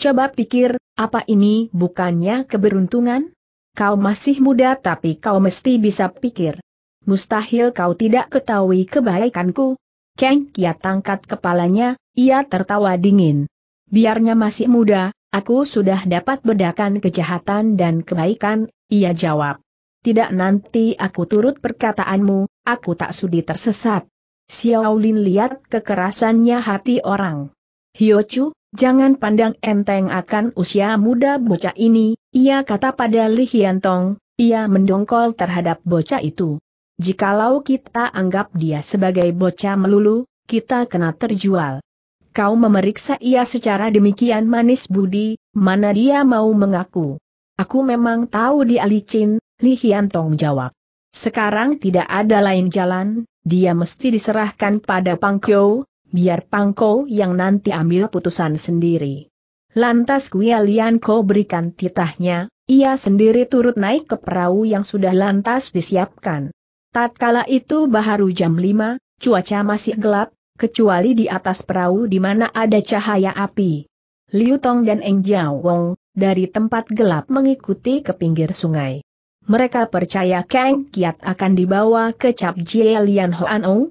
Speaker 1: Coba pikir, apa ini bukannya keberuntungan? Kau masih muda tapi kau mesti bisa pikir. Mustahil kau tidak ketahui kebaikanku. Kang Kiat tangkat kepalanya, ia tertawa dingin. Biarnya masih muda, aku sudah dapat bedakan kejahatan dan kebaikan, ia jawab. Tidak nanti aku turut perkataanmu, aku tak sudi tersesat. Xiao Lin lihat kekerasannya hati orang. Chu. Jangan pandang enteng akan usia muda bocah ini, ia kata pada Li Hiantong, ia mendongkol terhadap bocah itu. Jikalau kita anggap dia sebagai bocah melulu, kita kena terjual. Kau memeriksa ia secara demikian manis budi, mana dia mau mengaku. Aku memang tahu di licin, Li Hiantong jawab. Sekarang tidak ada lain jalan, dia mesti diserahkan pada Pangkyo, biar Pangko yang nanti ambil putusan sendiri. Lantas Guilian Lianko berikan titahnya, ia sendiri turut naik ke perahu yang sudah lantas disiapkan. Tatkala itu baharu jam 5, cuaca masih gelap, kecuali di atas perahu di mana ada cahaya api. Liu Tong dan Eng Jiao Wong, dari tempat gelap mengikuti ke pinggir sungai. Mereka percaya Kang Kiat akan dibawa ke Cap Jie Lian Hoan Ong.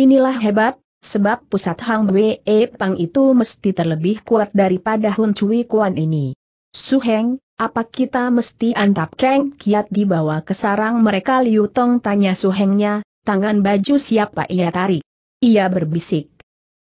Speaker 1: Inilah hebat, sebab pusat Hang Wei Pang itu mesti terlebih kuat daripada Hun Cui Kuan ini. Su Heng, apa kita mesti antap Kang Kiat dibawa ke sarang mereka Liu Tong tanya Su Hengnya. tangan baju siapa ia tarik. Ia berbisik.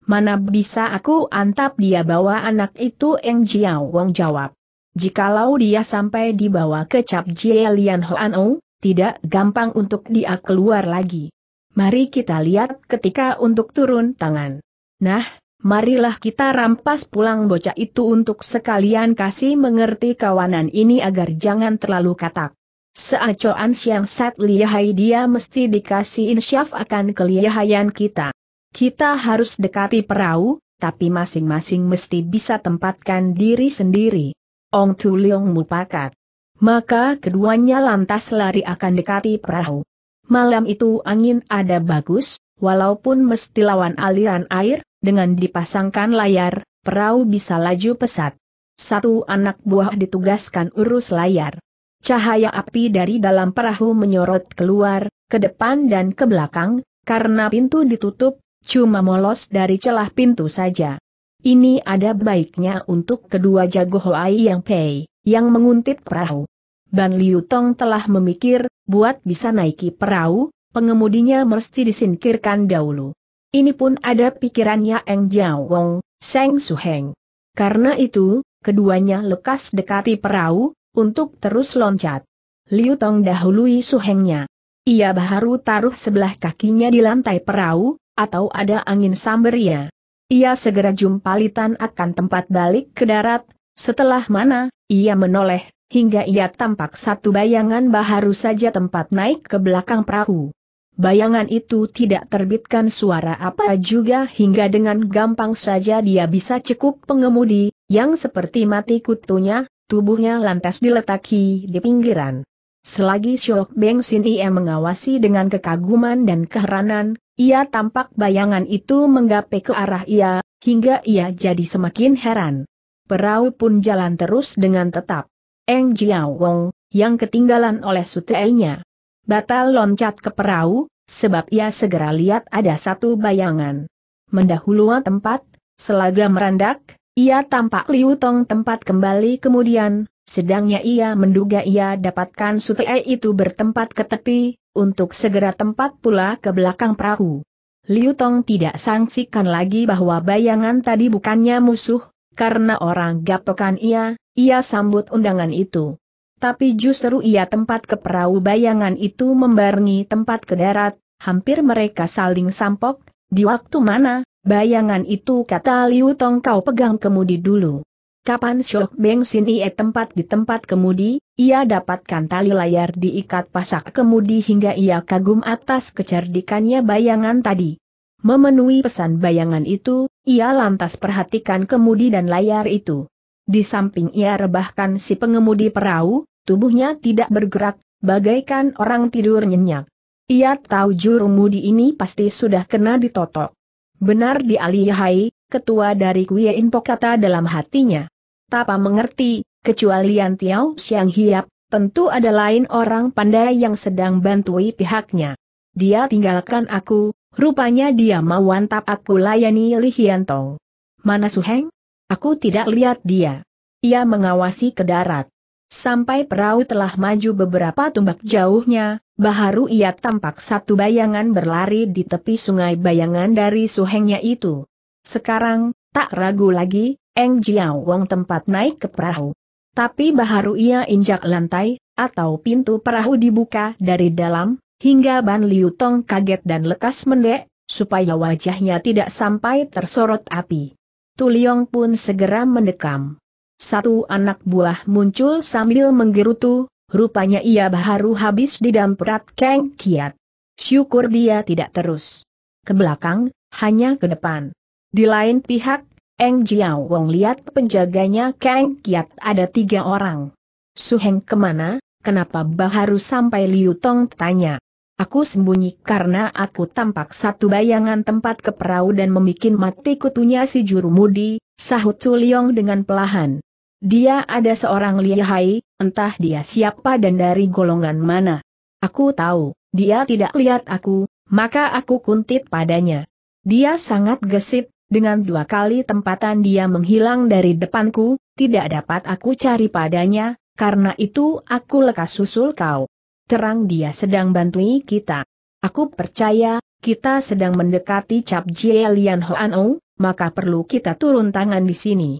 Speaker 1: Mana bisa aku antap dia bawa anak itu Eng Jiao Wong jawab. Jikalau dia sampai dibawa ke Cap Jie Lian Hoan Ou, tidak gampang untuk dia keluar lagi. Mari kita lihat ketika untuk turun tangan. Nah, marilah kita rampas pulang bocah itu untuk sekalian kasih mengerti kawanan ini agar jangan terlalu katak. Seacoan siang sat lihai dia mesti dikasih insyaf akan kelihayan kita. Kita harus dekati perahu, tapi masing-masing mesti bisa tempatkan diri sendiri. Ong Tu Leong mupakat. Maka keduanya lantas lari akan dekati perahu. Malam itu angin ada bagus, walaupun mesti lawan aliran air, dengan dipasangkan layar, perahu bisa laju pesat. Satu anak buah ditugaskan urus layar. Cahaya api dari dalam perahu menyorot keluar, ke depan dan ke belakang, karena pintu ditutup, cuma molos dari celah pintu saja. Ini ada baiknya untuk kedua jago Hoai yang Pei, yang menguntit perahu. Ban Liu Tong telah memikir, buat bisa naiki perahu, pengemudinya mesti disingkirkan dahulu. Ini pun ada pikirannya Eng Jiao Wong, Seng Suheng. Karena itu, keduanya lekas dekati perahu, untuk terus loncat. Liu Tong dahului Suhengnya. Ia baru taruh sebelah kakinya di lantai perahu, atau ada angin samberia. Ia segera jumpalitan akan tempat balik ke darat, setelah mana, ia menoleh hingga ia tampak satu bayangan baharu saja tempat naik ke belakang perahu. Bayangan itu tidak terbitkan suara apa juga hingga dengan gampang saja dia bisa cekuk pengemudi, yang seperti mati kutunya, tubuhnya lantas diletaki di pinggiran. Selagi Syok Beng Sin Ie mengawasi dengan kekaguman dan keheranan, ia tampak bayangan itu menggapai ke arah ia, hingga ia jadi semakin heran. Perahu pun jalan terus dengan tetap. Eng Jiao Wong, yang ketinggalan oleh sutenya. Batal loncat ke perahu, sebab ia segera lihat ada satu bayangan. Mendahului tempat, selaga merandak, ia tampak Liu Tong tempat kembali kemudian, sedangnya ia menduga ia dapatkan sutei itu bertempat ke tepi, untuk segera tempat pula ke belakang perahu. Liu Tong tidak sangsikan lagi bahwa bayangan tadi bukannya musuh, karena orang gapokan ia, ia sambut undangan itu. Tapi justru ia tempat ke perahu bayangan itu membarengi tempat ke darat, hampir mereka saling sampok, di waktu mana, bayangan itu kata Liu Tong kau pegang kemudi dulu. Kapan syok bensin ie tempat di tempat kemudi, ia dapatkan tali layar diikat pasak kemudi hingga ia kagum atas kecerdikannya bayangan tadi. Memenuhi pesan bayangan itu, ia lantas perhatikan kemudi dan layar itu. Di samping ia rebahkan si pengemudi perahu, tubuhnya tidak bergerak, bagaikan orang tidur nyenyak. Ia tahu juru mudi ini pasti sudah kena ditotok. Benar di Aliyahai, ketua dari Kuya Inpo kata dalam hatinya. Tapa mengerti, kecuali antiao Tiao Xiang Hiap, tentu ada lain orang pandai yang sedang bantui pihaknya. Dia tinggalkan aku, Rupanya dia antap aku layani Li Hiantong. Mana Suheng? Aku tidak lihat dia. Ia mengawasi ke darat. Sampai perahu telah maju beberapa tumbak jauhnya, baharu ia tampak satu bayangan berlari di tepi sungai bayangan dari Suhengnya itu. Sekarang, tak ragu lagi, Eng Jiao Wong tempat naik ke perahu. Tapi baharu ia injak lantai, atau pintu perahu dibuka dari dalam, Hingga Ban Liu Tong kaget dan lekas mendek, supaya wajahnya tidak sampai tersorot api. Liong pun segera mendekam. Satu anak buah muncul sambil menggerutu, rupanya ia baru habis didamprat Kang Kiat. Syukur dia tidak terus. Ke belakang, hanya ke depan. Di lain pihak, Eng Jiao Wong lihat penjaganya Kang Kiat ada tiga orang. Suheng kemana, Kenapa bah harus sampai Liu Tong tanya? Aku sembunyi karena aku tampak satu bayangan tempat ke perahu dan memikin mati kutunya si juru mudi, sahut Liong dengan pelahan. Dia ada seorang lihai, entah dia siapa dan dari golongan mana. Aku tahu, dia tidak lihat aku, maka aku kuntit padanya. Dia sangat gesit, dengan dua kali tempatan dia menghilang dari depanku, tidak dapat aku cari padanya, karena itu aku lekas susul kau. Terang dia sedang bantui kita. Aku percaya, kita sedang mendekati Cap Jie Lian Hoan maka perlu kita turun tangan di sini.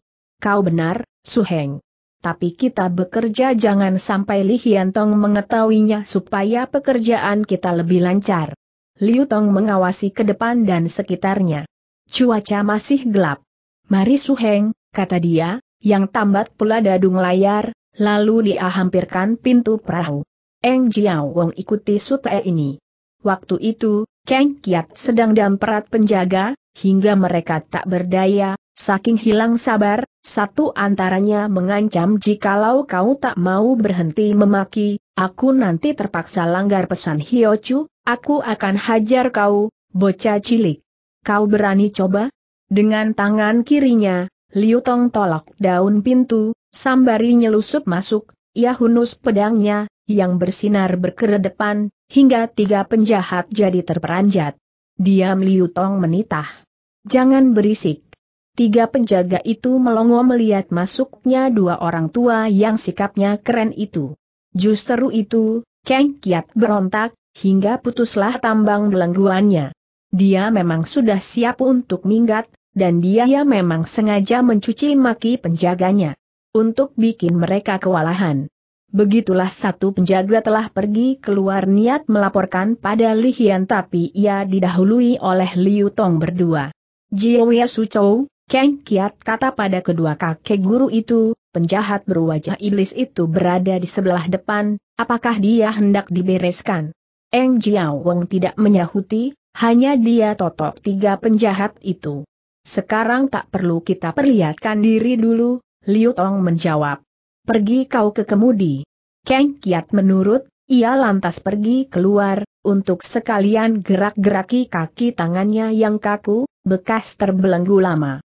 Speaker 1: Kau benar, Su Heng. Tapi kita bekerja jangan sampai Li Hian Tong mengetahuinya supaya pekerjaan kita lebih lancar. Liu Tong mengawasi ke depan dan sekitarnya. Cuaca masih gelap. Mari Su Heng, kata dia, yang tambat pula dadung layar, Lalu dia hampirkan pintu perahu. Eng Jiao Wong ikuti sutae ini. Waktu itu, Kang Kiat sedang damperat penjaga, hingga mereka tak berdaya, saking hilang sabar, satu antaranya mengancam jikalau kau tak mau berhenti memaki, aku nanti terpaksa langgar pesan Hio Chu, aku akan hajar kau, bocah cilik. Kau berani coba? Dengan tangan kirinya, Liu Tong tolak daun pintu, Sambari nyelusup masuk, ia hunus pedangnya, yang bersinar berkeredepan, hingga tiga penjahat jadi terperanjat. Diam Liu Tong menitah. Jangan berisik. Tiga penjaga itu melongo melihat masuknya dua orang tua yang sikapnya keren itu. Justru itu, Kang Kiat berontak, hingga putuslah tambang belengguannya. Dia memang sudah siap untuk minggat, dan dia memang sengaja mencuci maki penjaganya untuk bikin mereka kewalahan. Begitulah satu penjaga telah pergi keluar niat melaporkan pada Li Hian tapi ia didahului oleh Liu Tong berdua. Su Chou, Kang Kiat kata pada kedua kakek guru itu, penjahat berwajah iblis itu berada di sebelah depan, apakah dia hendak dibereskan? Eng Jiao Wong tidak menyahuti, hanya dia totok tiga penjahat itu. Sekarang tak perlu kita perlihatkan diri dulu, Liu Tong menjawab. Pergi kau ke kemudi. Kang Kiat menurut, ia lantas pergi keluar, untuk sekalian gerak-geraki kaki tangannya yang kaku, bekas terbelenggu lama.